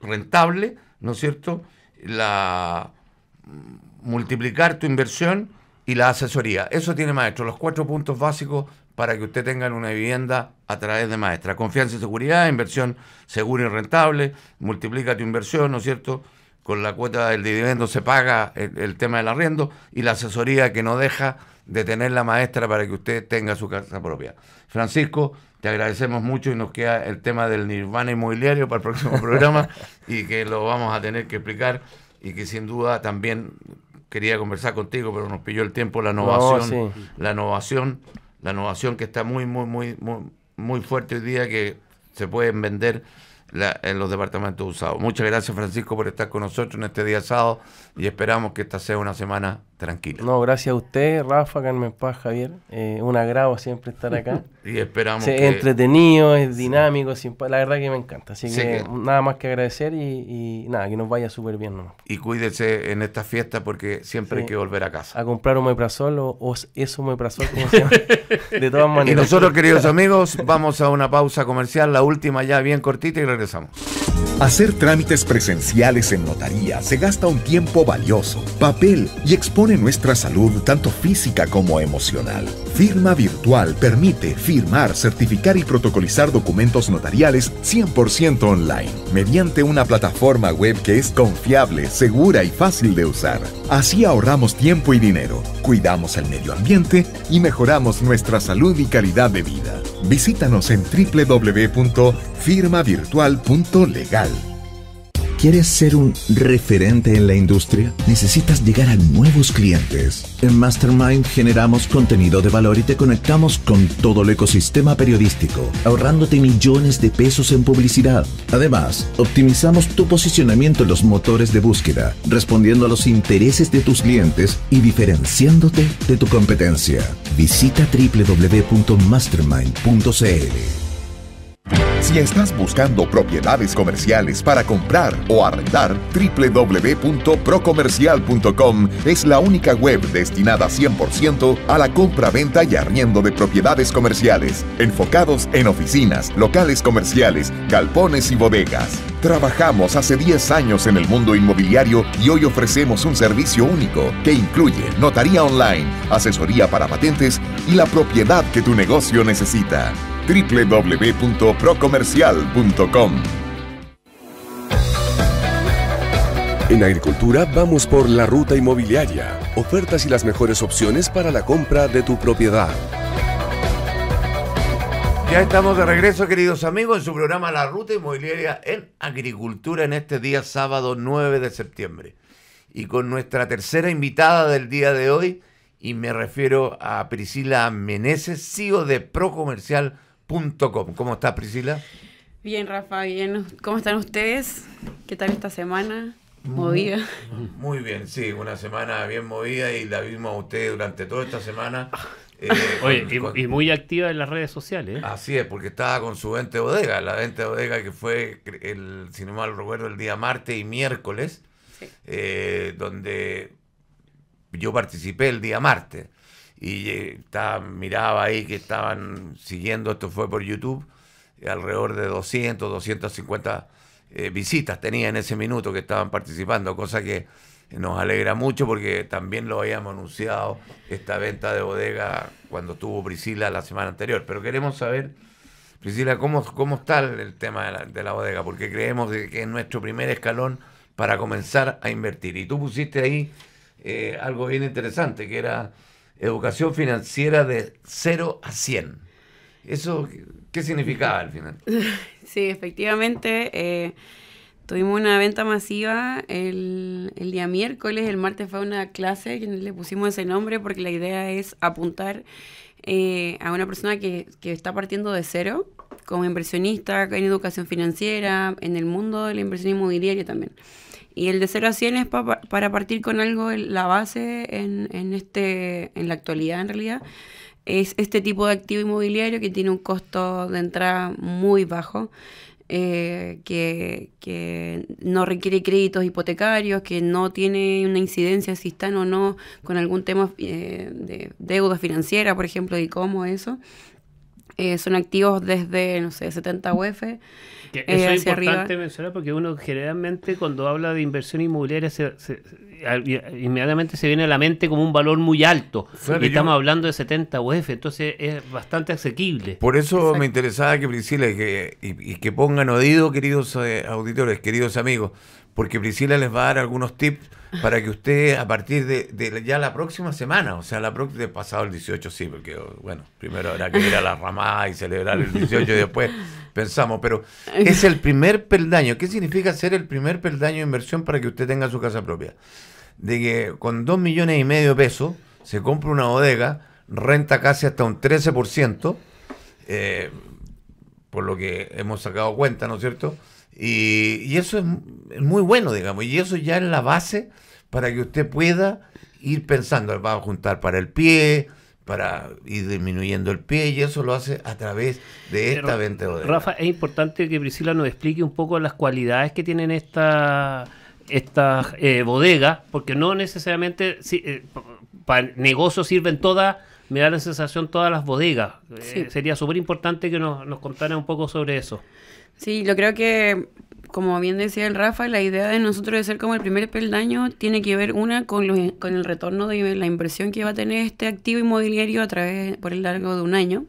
rentable, ¿no es cierto? La multiplicar tu inversión y la asesoría. Eso tiene maestro, los cuatro puntos básicos para que usted tenga una vivienda a través de Maestra. Confianza y seguridad, inversión segura y rentable, multiplica tu inversión, ¿no es cierto? Con la cuota del dividendo se paga el, el tema del arriendo y la asesoría que no deja de tener la maestra para que usted tenga su casa propia. Francisco, te agradecemos mucho y nos queda el tema del nirvana inmobiliario para el próximo programa y que lo vamos a tener que explicar y que sin duda también quería conversar contigo, pero nos pilló el tiempo, la innovación, la innovación, la innovación que está muy, muy, muy, muy, fuerte hoy día, que se pueden vender en los departamentos usados. Muchas gracias, Francisco, por estar con nosotros en este día sábado y esperamos que esta sea una semana tranquila. No, gracias a usted, Rafa, Carmen Paz, Javier. Eh, un agrado siempre estar acá. y esperamos. Es entretenido, es dinámico, la verdad que me encanta. Así que, nada más que agradecer y, nada, que nos vaya súper bien. Y cuídense en esta fiesta porque siempre hay que volver a casa. A comprar un meprazol o, eso meprazol como se De todas maneras. Y nosotros, queridos amigos, vamos a una pausa comercial, la última ya bien cortita y regresamos. Hacer trámites presenciales en notaría se gasta un tiempo valioso, papel, y expone nuestra salud tanto física como emocional. Firma virtual permite firmar, certificar y protocolizar documentos notariales 100% online, mediante una plataforma web que es confiable, segura y fácil de usar. Así ahorramos tiempo y dinero, cuidamos el medio ambiente y mejoramos nuestra salud y calidad de vida. Visítanos en www.firmavirtual.legal. ¿Quieres ser un referente en la industria? Necesitas llegar a nuevos clientes. En Mastermind generamos contenido de valor y te conectamos con todo el ecosistema periodístico, ahorrándote millones de pesos en publicidad. Además, optimizamos tu posicionamiento en los motores de búsqueda, respondiendo a los intereses de tus clientes y diferenciándote de tu competencia. Visita www.mastermind.cl. Si estás buscando propiedades comerciales para comprar o arrendar, www.procomercial.com es la única web destinada 100% a la compra-venta y arriendo de propiedades comerciales, enfocados en oficinas, locales comerciales, galpones y bodegas. Trabajamos hace 10 años en el mundo inmobiliario y hoy ofrecemos un servicio único que incluye notaría online, asesoría para patentes y la propiedad que tu negocio necesita www.procomercial.com. En agricultura vamos por la ruta inmobiliaria, ofertas y las mejores opciones para la compra de tu propiedad. Ya estamos de regreso, queridos amigos, en su programa La Ruta Inmobiliaria en Agricultura en este día sábado 9 de septiembre. Y con nuestra tercera invitada del día de hoy, y me refiero a Priscila Meneses, CEO de Procomercial .com. ¿Cómo estás, Priscila? Bien, Rafa, bien. ¿Cómo están ustedes? ¿Qué tal esta semana? Movida. Muy bien, sí, una semana bien movida y la vimos a ustedes durante toda esta semana. Oye, y, muy activa en las redes sociales. Así es, porque estaba con su venta bodega, la venta bodega que fue, el, si Roberto mal el día martes y miércoles, donde yo participé el día martes y miraba ahí que estaban siguiendo, esto fue por YouTube, alrededor de 200, 250 eh, visitas tenía en ese minuto que estaban participando, cosa que nos alegra mucho porque también lo habíamos anunciado esta venta de bodega cuando estuvo Priscila la semana anterior. Pero queremos saber, Priscila, cómo, cómo está el tema de la, bodega, porque creemos que es nuestro primer escalón para comenzar a invertir. Y tú pusiste ahí eh, algo bien interesante, que era educación financiera de 0 a 100. ¿Eso qué significaba al final? Sí, efectivamente. Eh, tuvimos una venta masiva el, el, día miércoles, el martes fue una clase que le pusimos ese nombre porque la idea es apuntar eh, a una persona que, que está partiendo de cero como inversionista en educación financiera, en el mundo del la inversión inmobiliaria también. Y el de 0 a 100 es para partir con algo, la base en, en, este, en la actualidad en realidad, es este tipo de activo inmobiliario que tiene un costo de entrada muy bajo. Eh, que, que, no requiere créditos hipotecarios, que no tiene una incidencia si están o no con algún tema eh, de deuda financiera, por ejemplo, y cómo eso. Eh, son activos desde, no sé, 70 UF. Eh, eso es importante mencionar porque uno generalmente cuando habla de inversión inmobiliaria inmediatamente se viene a la mente como un valor muy alto. y estamos hablando de 70 UF, entonces es bastante asequible. Por eso me interesaba que Priscila y que, y, que pongan oído, queridos eh, auditores, queridos amigos, porque Priscila les va a dar algunos tips para que usted, a partir de, ya la próxima semana, o sea, la próxima, pasado el 18 sí, porque bueno, primero habrá que ir a la ramada y celebrar el 18 y después pensamos, pero es el primer peldaño. ¿Qué significa ser el primer peldaño de inversión para que usted tenga su casa propia? De que con 2 millones y medio de pesos se compra una bodega, renta casi hasta un 13%, eh, por lo que hemos sacado cuenta, ¿no es cierto?, y, eso es muy bueno, digamos, y eso ya es la base para que usted pueda ir pensando, va a juntar para el pie, para ir disminuyendo el pie, y eso lo hace a través de esta venta de Rafa, es importante que Priscila nos explique un poco las cualidades que tienen esta esta eh, bodegas, porque no necesariamente si, eh, para negocios sirven todas me da la sensación todas las bodegas. Eh, sería súper importante que nos, nos contara un poco sobre eso. Sí, yo creo que, como bien decía el Rafa, la idea de nosotros de ser como el primer peldaño tiene que ver una con, los, con el retorno de la inversión que va a tener este activo inmobiliario a través por el largo de un año.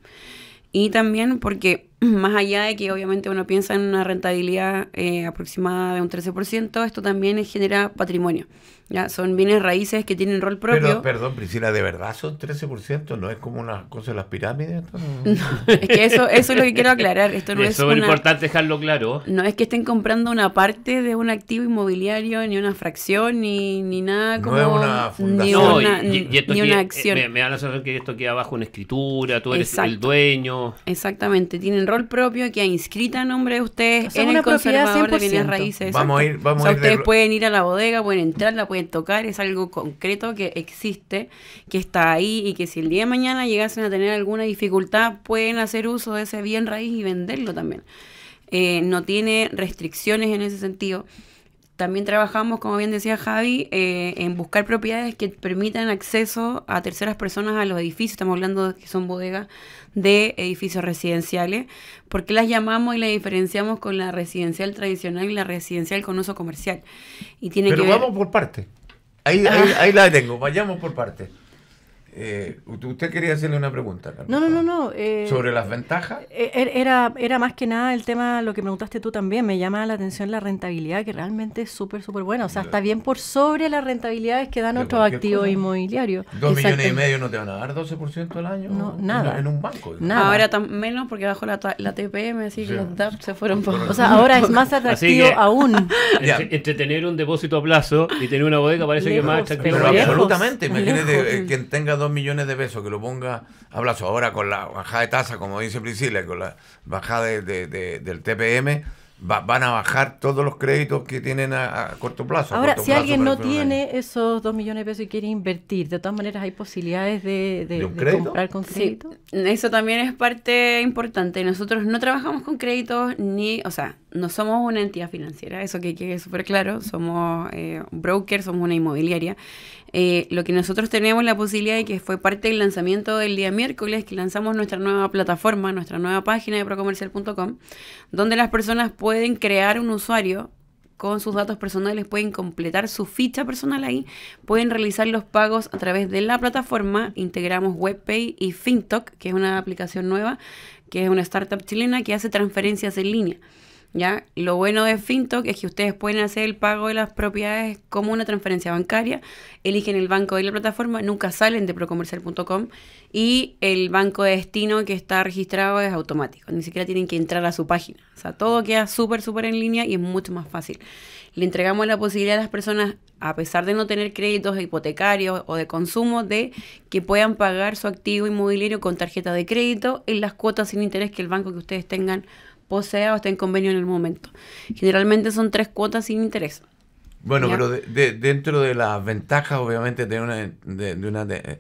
Y también porque más allá de que obviamente uno piensa en una rentabilidad eh, aproximada de un 13%, esto también genera patrimonio. ¿ya? Son bienes raíces que tienen rol propio. Pero, perdón, Priscila, ¿de verdad son 13%? ¿No es como una cosa de las pirámides? No, es que eso, eso es lo que quiero aclarar. Esto no es súper importante dejarlo claro. No es que estén comprando una parte de un activo inmobiliario, ni una fracción, ni, nada como... una Ni una, acción. Me, van a que esto queda abajo una escritura, tú eres el dueño. Exactamente, tienen rol propio, que inscrita a nombre de ustedes en el conservador de bienes raíces. Vamos a ir, vamos a ustedes pueden ir a la bodega, pueden entrar, la tocar, es algo concreto que existe, que está ahí y que si el día de mañana llegasen a tener alguna dificultad, pueden hacer uso de ese bien raíz y venderlo también. Eh, no tiene restricciones en ese sentido. También trabajamos, como bien decía Javi, eh, en buscar propiedades que permitan acceso a terceras personas a los edificios, estamos hablando de que son bodegas de edificios residenciales, porque las llamamos y las diferenciamos con la residencial tradicional y la residencial con uso comercial. Y tiene Pero vamos por parte. Ahí, ahí la tengo, vayamos por parte. Eh, usted quería hacerle una pregunta, No, no, no, no. Eh, ¿Sobre las ventajas? Eh, er-, era, era más que nada el tema, lo que preguntaste tú también, me llama la atención la rentabilidad, que realmente es súper, súper buena. O sea, está bien por sobre las rentabilidades que dan otros activos inmobiliarios. Dos millones y medio no te van a dar 12% al año. No, nada. En un banco. Nada. Ahora menos porque bajo la, la TPM, se fueron O sea, ahora es más atractivo aún. entre tener un depósito a plazo y tener una bodega parece que es más atractivo. absolutamente, imagínate, eh, quien tenga dos millones de pesos que lo ponga a plazo. Ahora con la bajada de tasa, como dice Priscila, con la bajada del TPM, van a bajar todos los créditos que tienen a, corto plazo. Ahora, si alguien no tiene esos dos millones de pesos y quiere invertir, de todas maneras hay posibilidades de, comprar con crédito. eso también es parte importante. Nosotros no trabajamos con créditos ni, o sea, no somos una entidad financiera, eso que quede súper claro, somos eh, brokers, somos una inmobiliaria. Eh, lo que nosotros teníamos la posibilidad y que fue parte del lanzamiento del día miércoles, que lanzamos nuestra nueva plataforma, nuestra nueva página de procomercial.com, donde las personas pueden crear un usuario con sus datos personales, pueden completar su ficha personal ahí, pueden realizar los pagos a través de la plataforma, integramos WebPay y FinTok, que es una aplicación nueva, que es una startup chilena que hace transferencias en línea. ¿ya? Lo bueno de FinTok es que ustedes pueden hacer el pago de las propiedades como una transferencia bancaria, eligen el banco y la plataforma, nunca salen de procomercial.com y el banco de destino que está registrado es automático, ni siquiera tienen que entrar a su página. O sea, todo queda súper, súper en línea y es mucho más fácil. Le entregamos la posibilidad a las personas, a pesar de no tener créditos hipotecarios o de consumo, de que puedan pagar su activo inmobiliario con tarjeta de crédito en las cuotas sin interés que el banco que ustedes tengan posea o está en convenio en el momento. Generalmente son tres cuotas sin interés. Bueno, pero de, dentro de las ventajas, obviamente, de una, de, una, de,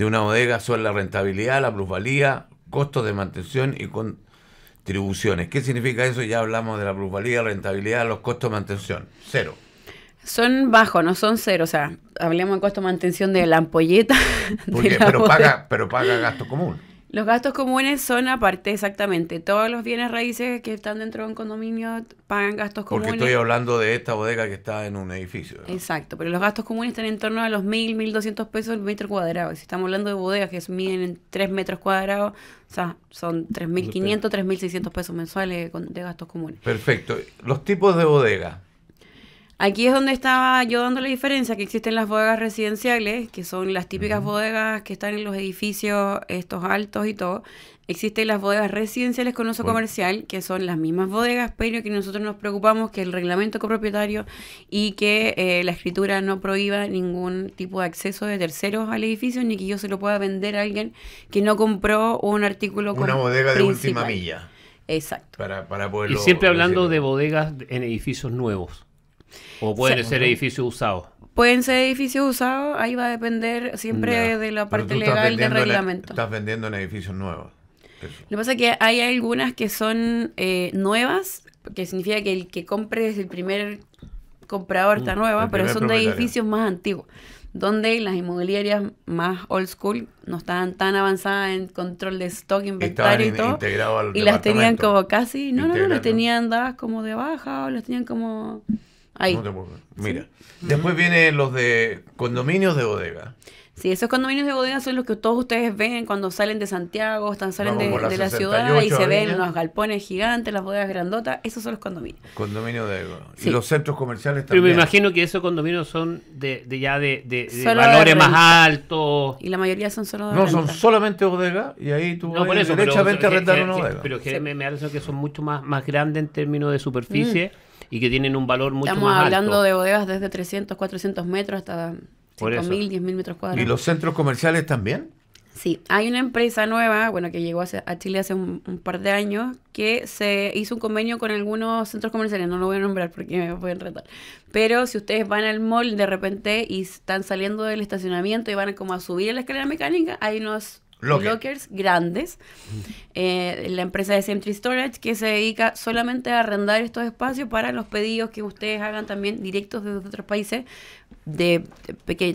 una bodega son la rentabilidad, la plusvalía, costos de mantención y contribuciones. ¿Qué significa eso? Ya hablamos de la plusvalía, rentabilidad, los costos de mantención. Cero. Son bajos, no son cero. O sea, hablemos de costo de mantención de la ampolleta. pero, paga, pero paga gasto común. Los gastos comunes son aparte, exactamente. Todos los bienes raíces que están dentro de un condominio pagan gastos comunes. Porque estoy hablando de esta bodega que está en un edificio. Exacto, pero los gastos comunes están en torno a los 1.000, 1.200 pesos el metro cuadrado. Si estamos hablando de bodegas que miden 3 metros cuadrados, o sea, son 3.500, 3.600 pesos mensuales de gastos comunes. Perfecto. Los tipos de bodega. Aquí es donde estaba yo dando la diferencia, que existen las bodegas residenciales, que son las típicas bodegas que están en los edificios, estos altos y todo. Existen las bodegas residenciales con uso comercial, que son las mismas bodegas, pero que nosotros nos preocupamos que el reglamento copropietario y que eh, la escritura no prohíba ningún tipo de acceso de terceros al edificio, ni que yo se lo pueda vender a alguien que no compró un artículo Una bodega de última milla. Exacto. Para, para y siempre hablando de bodegas en edificios nuevos. O pueden ser edificios usados. Pueden ser edificios usados, ahí va a depender siempre de la parte legal del e- reglamento. estás vendiendo en edificios nuevos. Lo que pasa es que hay algunas que son eh, nuevas, que significa que el que compre es el primer comprador, está mm, nueva, pero son de edificios más antiguos, donde las inmobiliarias más old school no estaban tan avanzadas en control de stock, inventario y, todo. y las tenían como casi, no, no, no, las tenían dadas como de baja o las tenían como... Mira. Después vienen los de condominios de bodega. Sí, esos condominios de bodega son los que todos ustedes ven cuando salen de Santiago, salen de, la, ciudad y se ven unos los galpones gigantes, las bodegas grandotas. Esos son los condominios. Condominios de bodega. Y los centros comerciales también. Pero me imagino que esos condominios son de, ya de, valores más altos. Y la mayoría son solo de No, son solamente bodega. y ahí tú vas por eso, derechamente una bodega. Pero me, me que son mucho más, más grandes en términos de superficie. Mm y que tienen un valor mucho más alto. Estamos hablando de bodegas desde 300, 400 metros hasta 5.000, 10.000 metros cuadrados. ¿Y los centros comerciales también? Sí, hay una empresa nueva, bueno, que llegó a Chile hace un, par de años, que se hizo un convenio con algunos centros comerciales, no lo voy a nombrar porque me a retar, pero si ustedes van al mall de repente y están saliendo del estacionamiento y van como a subir a la escalera mecánica, hay unos lockers grandes. Eh, la empresa de Sentry Storage que se dedica solamente a arrendar estos espacios para los pedidos que ustedes hagan también directos desde otros países de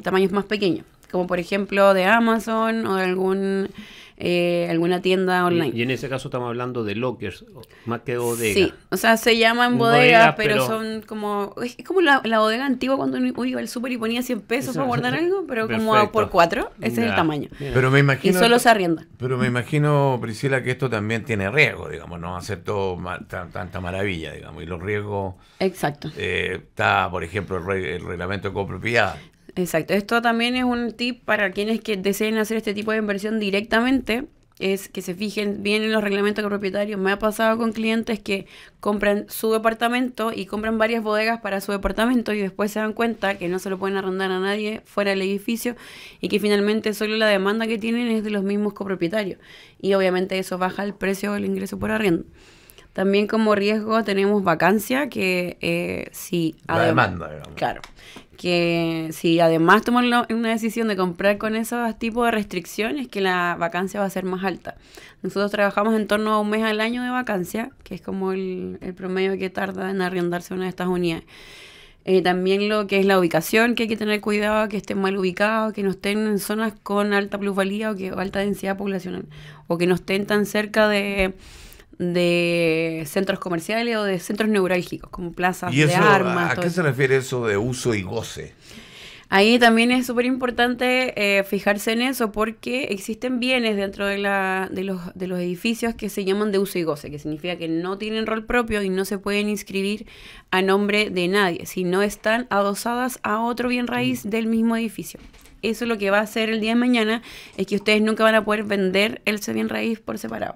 tamaños más pequeños, como por ejemplo de Amazon o de algún eh, alguna tienda online. Y, en ese caso estamos hablando de lockers, más que bodegas Sí, o sea, se llaman bodegas, pero, son como... Es como la, bodega antigua cuando uno iba al súper y ponía 100 pesos para guardar algo, pero como por cuatro, ese es el tamaño. Pero me imagino... Y solo se arrienda. Pero me imagino, Priscila, que esto también tiene riesgo, digamos, no hacer todo tanta maravilla, digamos, y los riesgos... Exacto. Eh, está, por ejemplo, el, el reglamento de copropiedad. Exacto, esto también es un tip para quienes que deseen hacer este tipo de inversión directamente, es que se fijen bien en los reglamentos de propietarios. Me ha pasado con clientes que compran su departamento y compran varias bodegas para su departamento y después se dan cuenta que no se lo pueden arrendar a nadie fuera del edificio y que finalmente solo la demanda que tienen es de los mismos copropietarios. Y obviamente eso baja el precio del ingreso por arriendo. También como riesgo tenemos vacancia, que eh, si... hay la demanda, Claro que si además toman una decisión de comprar con esos tipos de restricciones, que la vacancia va a ser más alta. Nosotros trabajamos en torno a un mes al año de vacancia, que es como el, promedio que tarda en arrendarse una de estas unidades. Eh, también lo que es la ubicación, que hay que tener cuidado, que estén mal ubicados, que no estén en zonas con alta plusvalía o que alta densidad poblacional, o que no estén tan cerca de de centros comerciales o de centros neurálgicos, como plazas de armas. ¿A qué se refiere eso de uso y goce? Ahí también es súper importante eh, fijarse en eso porque existen bienes dentro de, la, de, los, edificios que se llaman de uso y goce, que significa que no tienen rol propio y no se pueden inscribir a nombre de nadie, si no están adosadas a otro bien raíz mm. del mismo edificio. Eso es lo que va a hacer el día de mañana es que ustedes nunca van a poder vender el bien raíz por separado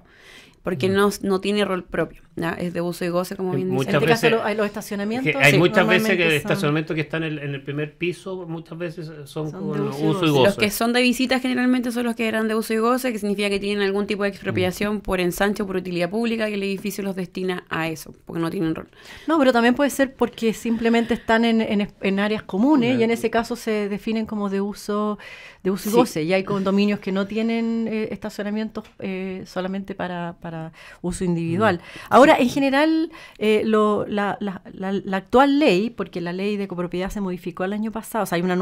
porque no, no tiene rol propio es de uso y goce, como eh, bien dice. Este caso, hay los estacionamientos. hay muchas veces que estacionamientos que están en, el primer piso, muchas veces son, de uso y, goce. Los que son de visita generalmente son los que eran de uso y goce, que significa que tienen algún tipo de expropiación por ensanche o por utilidad pública, que el edificio los destina a eso, porque no tienen rol. No, pero también puede ser porque simplemente están en, en, áreas comunes y en ese caso se definen como de uso, de uso y goce. Y hay condominios que no tienen eh, estacionamientos eh, solamente para, uso individual. Mm. Ahora, en general, eh, la, actual ley, porque la ley de copropiedad se modificó el año pasado, o sea, hay una,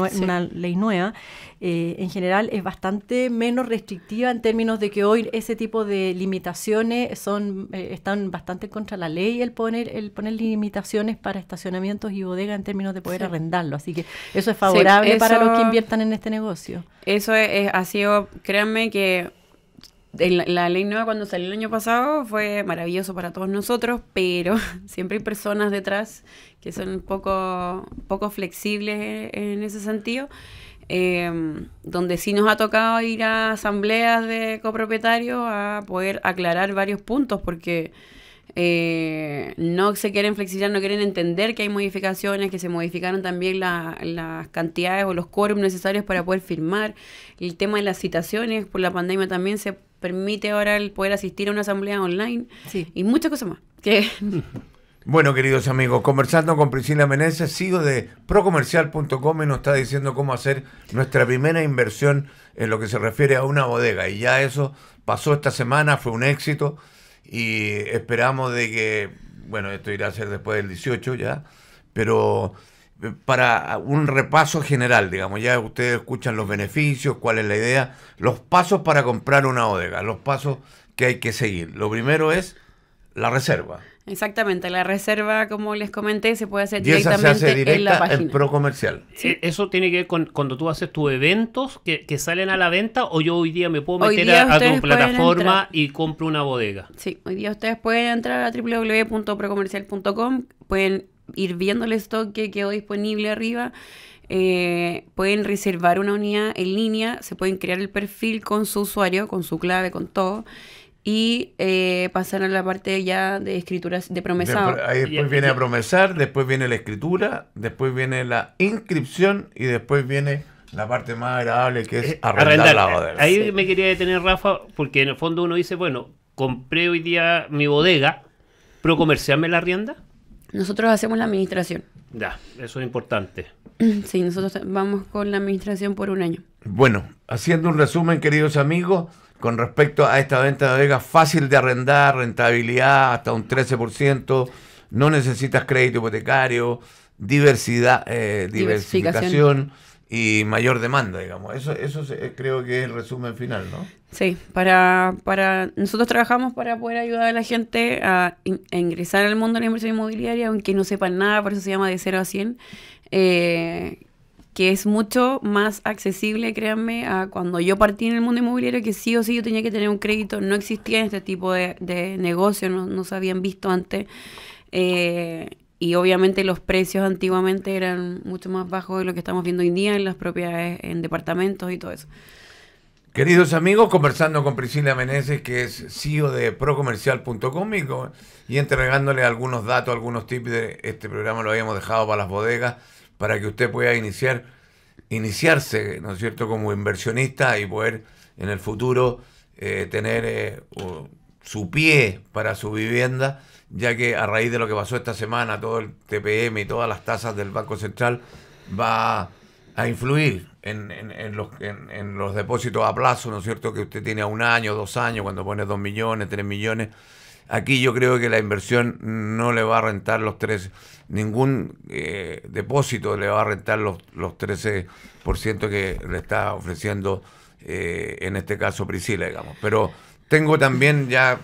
ley nueva, eh, en general es bastante menos restrictiva en términos de que hoy ese tipo de limitaciones son eh, están bastante contra la ley el poner el poner limitaciones para estacionamientos y bodega en términos de poder arrendarlo. Así que eso es favorable para los que inviertan en este negocio. Eso ha sido, créanme que la ley nueva cuando salió el año pasado fue maravilloso para todos nosotros, pero siempre hay personas detrás que son poco, poco flexibles en ese sentido. Em, donde sí nos ha tocado ir a asambleas de copropietarios a poder aclarar varios puntos, porque eh, no se quieren flexibilizar, no quieren entender que hay modificaciones, que se modificaron también las cantidades o los quórum necesarios para poder firmar. El tema de las citaciones por la pandemia también se permite ahora el poder asistir a una asamblea online y muchas cosas más. Bueno, queridos amigos, conversando con Priscila Meneses, sigo de procomercial.com y nos está diciendo cómo hacer nuestra primera inversión en lo que se refiere a una bodega. Y ya eso pasó esta semana, fue un éxito y esperamos de que, bueno, esto irá a ser después del 18 ya, pero para un repaso general, digamos, ya ustedes escuchan los beneficios, cuál es la idea, los pasos para comprar una bodega, los pasos que hay que seguir. Lo primero es la reserva. Exactamente, la reserva, como les comenté, se puede hacer directamente en la página. En pro e-, Eso tiene que ver con cuando tú haces tus eventos que, salen a la venta o yo hoy día me puedo meter a, a, tu plataforma y compro una bodega. Sí, hoy día ustedes pueden entrar a www.procomercial.com, pueden ir viendo el stock que quedó disponible arriba. Eh, pueden reservar una unidad en línea, se pueden crear el perfil con su usuario, con su clave, con todo. Y eh, pasar a la parte ya de escrituras de promesado. ahí después viene a promesar, después viene la escritura, después viene la inscripción y después viene la parte más agradable que es eh, arrendar, la bodega. Ahí me quería detener, Rafa, porque en el fondo uno dice, bueno, compré hoy día mi bodega, pero comerciarme la rienda. Nosotros hacemos la administración. Ya, eso es importante. Sí, nosotros vamos con la administración por un año. Bueno, haciendo un resumen, queridos amigos, con respecto a esta venta de Vegas, fácil de arrendar, rentabilidad hasta un 13%, no necesitas crédito hipotecario, diversidad, eh, diversificación y mayor demanda, digamos. Eso, eso eh, creo que es el resumen final, ¿no? Sí, para, para nosotros trabajamos para poder ayudar a la gente a, ingresar al mundo de la inversión inmobiliaria, aunque no sepan nada, por eso se llama de 0 a 100, eh, que es mucho más accesible, créanme, a cuando yo partí en el mundo inmobiliario, que sí o sí yo tenía que tener un crédito, no existía este tipo de, de negocio, no, no se habían visto antes. Eh, y obviamente los precios antiguamente eran mucho más bajos de lo que estamos viendo hoy día en las propiedades, en departamentos y todo eso. Queridos amigos, conversando con Priscila Meneses, que es CEO de procomercial.com y entregándole algunos datos, algunos tips de este programa, lo habíamos dejado para las bodegas, para que usted pueda iniciar, iniciarse, ¿no es cierto?, como inversionista y poder en el futuro eh, tener eh, su pie para su vivienda ya que a raíz de lo que pasó esta semana, todo el TPM y todas las tasas del Banco Central va a influir en, los, en, los depósitos a plazo, ¿no es cierto? Que usted tiene a un año, dos años, cuando pone dos millones, tres millones. Aquí yo creo que la inversión no le va a rentar los tres, ningún eh, depósito le va a rentar los, los 13% que le está ofreciendo, eh, en este caso, Priscila, digamos. Pero tengo también ya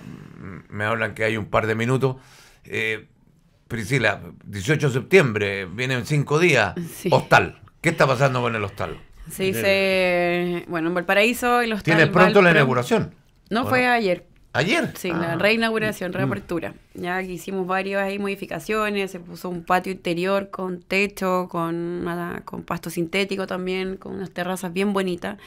me hablan que hay un par de minutos. Eh, Priscila, 18 de septiembre, vienen cinco días. Hostal. ¿Qué está pasando con el hostal? Se dice, bueno, en Valparaíso el hostal. ¿Tienes pronto la inauguración? No, fue ayer. ¿Ayer? Sí, la ah. reinauguración, mm. reapertura. Ya hicimos varias modificaciones, se puso un patio interior con techo, con, con pasto sintético también, con unas terrazas bien bonitas.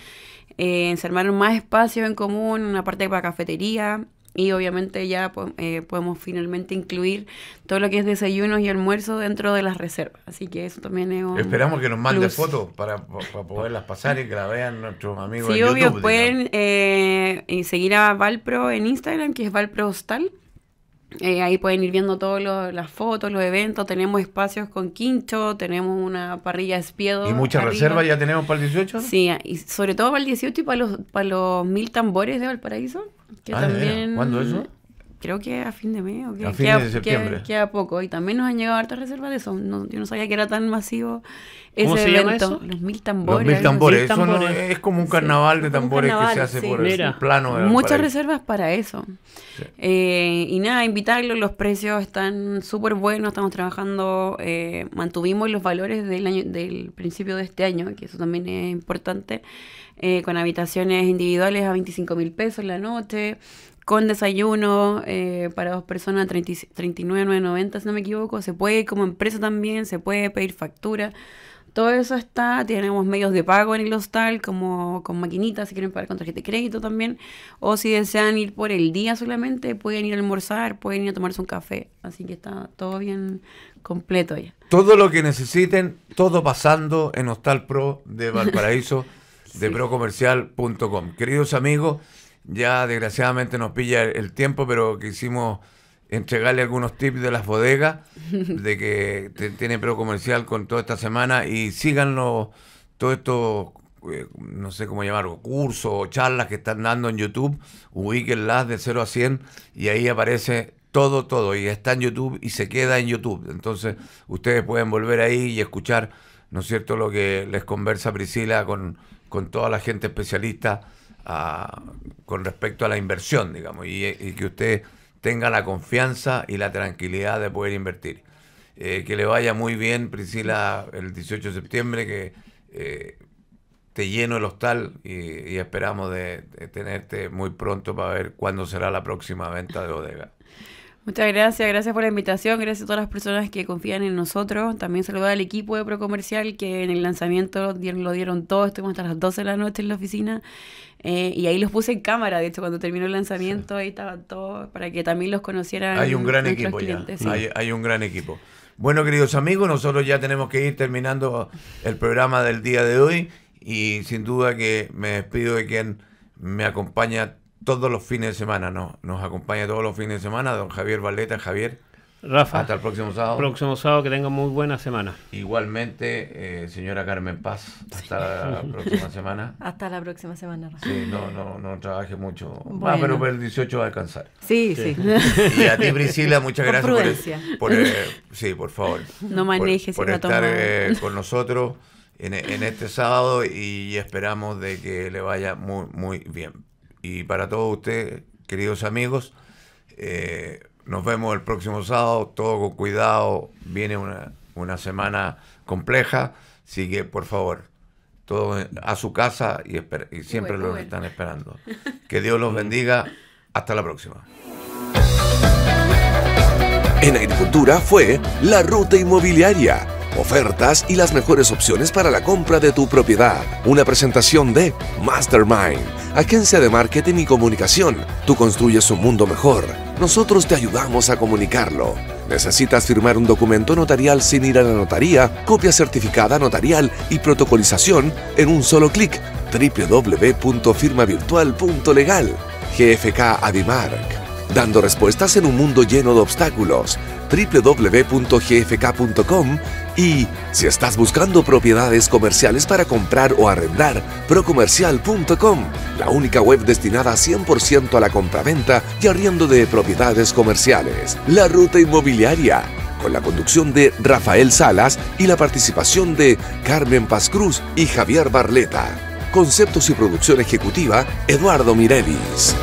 Eh, se armaron más espacios en común, una parte para cafetería, y obviamente ya eh, podemos finalmente incluir todo lo que es desayunos y almuerzo dentro de las reservas. Así que eso también es un Esperamos que nos mande fotos para, poderlas pasar y que la vean nuestros amigos. Sí, obvio, pueden eh, seguir a Valpro en Instagram, que es Valpro Hostal. Eh, ahí pueden ir viendo todas las fotos, los eventos. Tenemos espacios con quincho, tenemos una parrilla de espiedo. ¿Y muchas reservas ya tenemos para el 18? Sí, y sobre todo para el 18 y para los, para los mil tambores de Valparaíso. Que ah, también... ¿Cuándo eso? Creo que a fin de mes o que, a de septiembre. poco. Y también nos han llegado hartas reservas de eso. yo no sabía que era tan masivo evento. Los mil tambores. Eso es como un carnaval de tambores que se hace por el plano. muchas reservas para eso. Eh, y nada, invitarlos. Los precios están súper buenos. Estamos trabajando. Eh, mantuvimos los valores del, año, del principio de este año, que eso también es importante. Eh, con habitaciones individuales a 25 mil pesos la noche con desayuno para dos personas, 39,990 si no me equivoco. Se puede como empresa también, se puede pedir factura. Todo eso está, tenemos medios de pago en el Hostal, como con maquinitas, si quieren pagar con tarjeta de crédito también, o si desean ir por el día solamente, pueden ir a almorzar, pueden ir a tomarse un café, así que está todo bien completo ya. Todo lo que necesiten, todo pasando en Hostal Pro de Valparaíso, de procomercial.com. Queridos amigos, ya desgraciadamente nos pilla el tiempo, pero que hicimos entregarle algunos tips de las bodegas, de que tiene pro comercial con toda esta semana y síganlo todo esto eh, no sé cómo llamarlo, cursos o charlas que están dando en YouTube, ubíquenlas de 0 a 100 y ahí aparece todo, todo y está en YouTube y se queda en YouTube. Entonces ustedes pueden volver ahí y escuchar, ¿no es cierto?, lo que les conversa Priscila con, con toda la gente especialista. Ah, con respecto a la inversión, digamos, y, y que ustedes tenga la confianza y la tranquilidad de poder invertir. Eh, que le vaya muy bien, Priscila, el 18 de septiembre, que eh, te lleno el hostal y, esperamos de, tenerte muy pronto para ver cuándo será la próxima venta de bodega. Muchas gracias, gracias por la invitación, gracias a todas las personas que confían en nosotros. También saludar al equipo de Procomercial que en el lanzamiento lo dieron todo, estuvimos hasta las 12 de la noche en la oficina. Eh, y ahí los puse en cámara, de hecho, cuando terminó el lanzamiento, ahí estaban todos para que también los conocieran. Hay un gran equipo Hay, hay, un gran equipo. Bueno, queridos amigos, nosotros ya tenemos que ir terminando el programa del día de hoy y sin duda que me despido de quien me acompaña todos los fines de semana, ¿no? Nos acompaña todos los fines de semana, don Javier Valeta. Javier, Rafa. Hasta el próximo sábado. Próximo sábado, que tenga muy buena semana. Igualmente, eh, señora Carmen Paz, hasta la próxima semana. Hasta la próxima semana, Rafa. Sí, no, no, no trabaje mucho. Bueno. Ah, pero el 18 va a alcanzar. Sí, sí. Y a ti, Priscila, muchas gracias por, por, eh, Sí, por favor. No manejes Por, estar eh, con nosotros en, este sábado y esperamos de que le vaya muy, muy bien. Y para todos ustedes, queridos amigos, eh, nos vemos el próximo sábado, todo con cuidado. Viene una, semana compleja, así que por favor, todos a su casa y, siempre lo los están esperando. Que Dios los bendiga. Hasta la próxima. En agricultura fue la ruta inmobiliaria ofertas y las mejores opciones para la compra de tu propiedad. Una presentación de Mastermind, agencia de marketing y comunicación. Tú construyes un mundo mejor. Nosotros te ayudamos a comunicarlo. Necesitas firmar un documento notarial sin ir a la notaría, copia certificada notarial y protocolización en un solo clic www.firmavirtual.legal GFK dando respuestas en un mundo lleno de obstáculos. www.gfk.com y si estás buscando propiedades comerciales para comprar o arrendar, procomercial.com, la única web destinada 100% a la compraventa y arriendo de propiedades comerciales. La ruta inmobiliaria, con la conducción de Rafael Salas y la participación de Carmen Paz Cruz y Javier Barleta. Conceptos y producción ejecutiva, Eduardo Mirevis.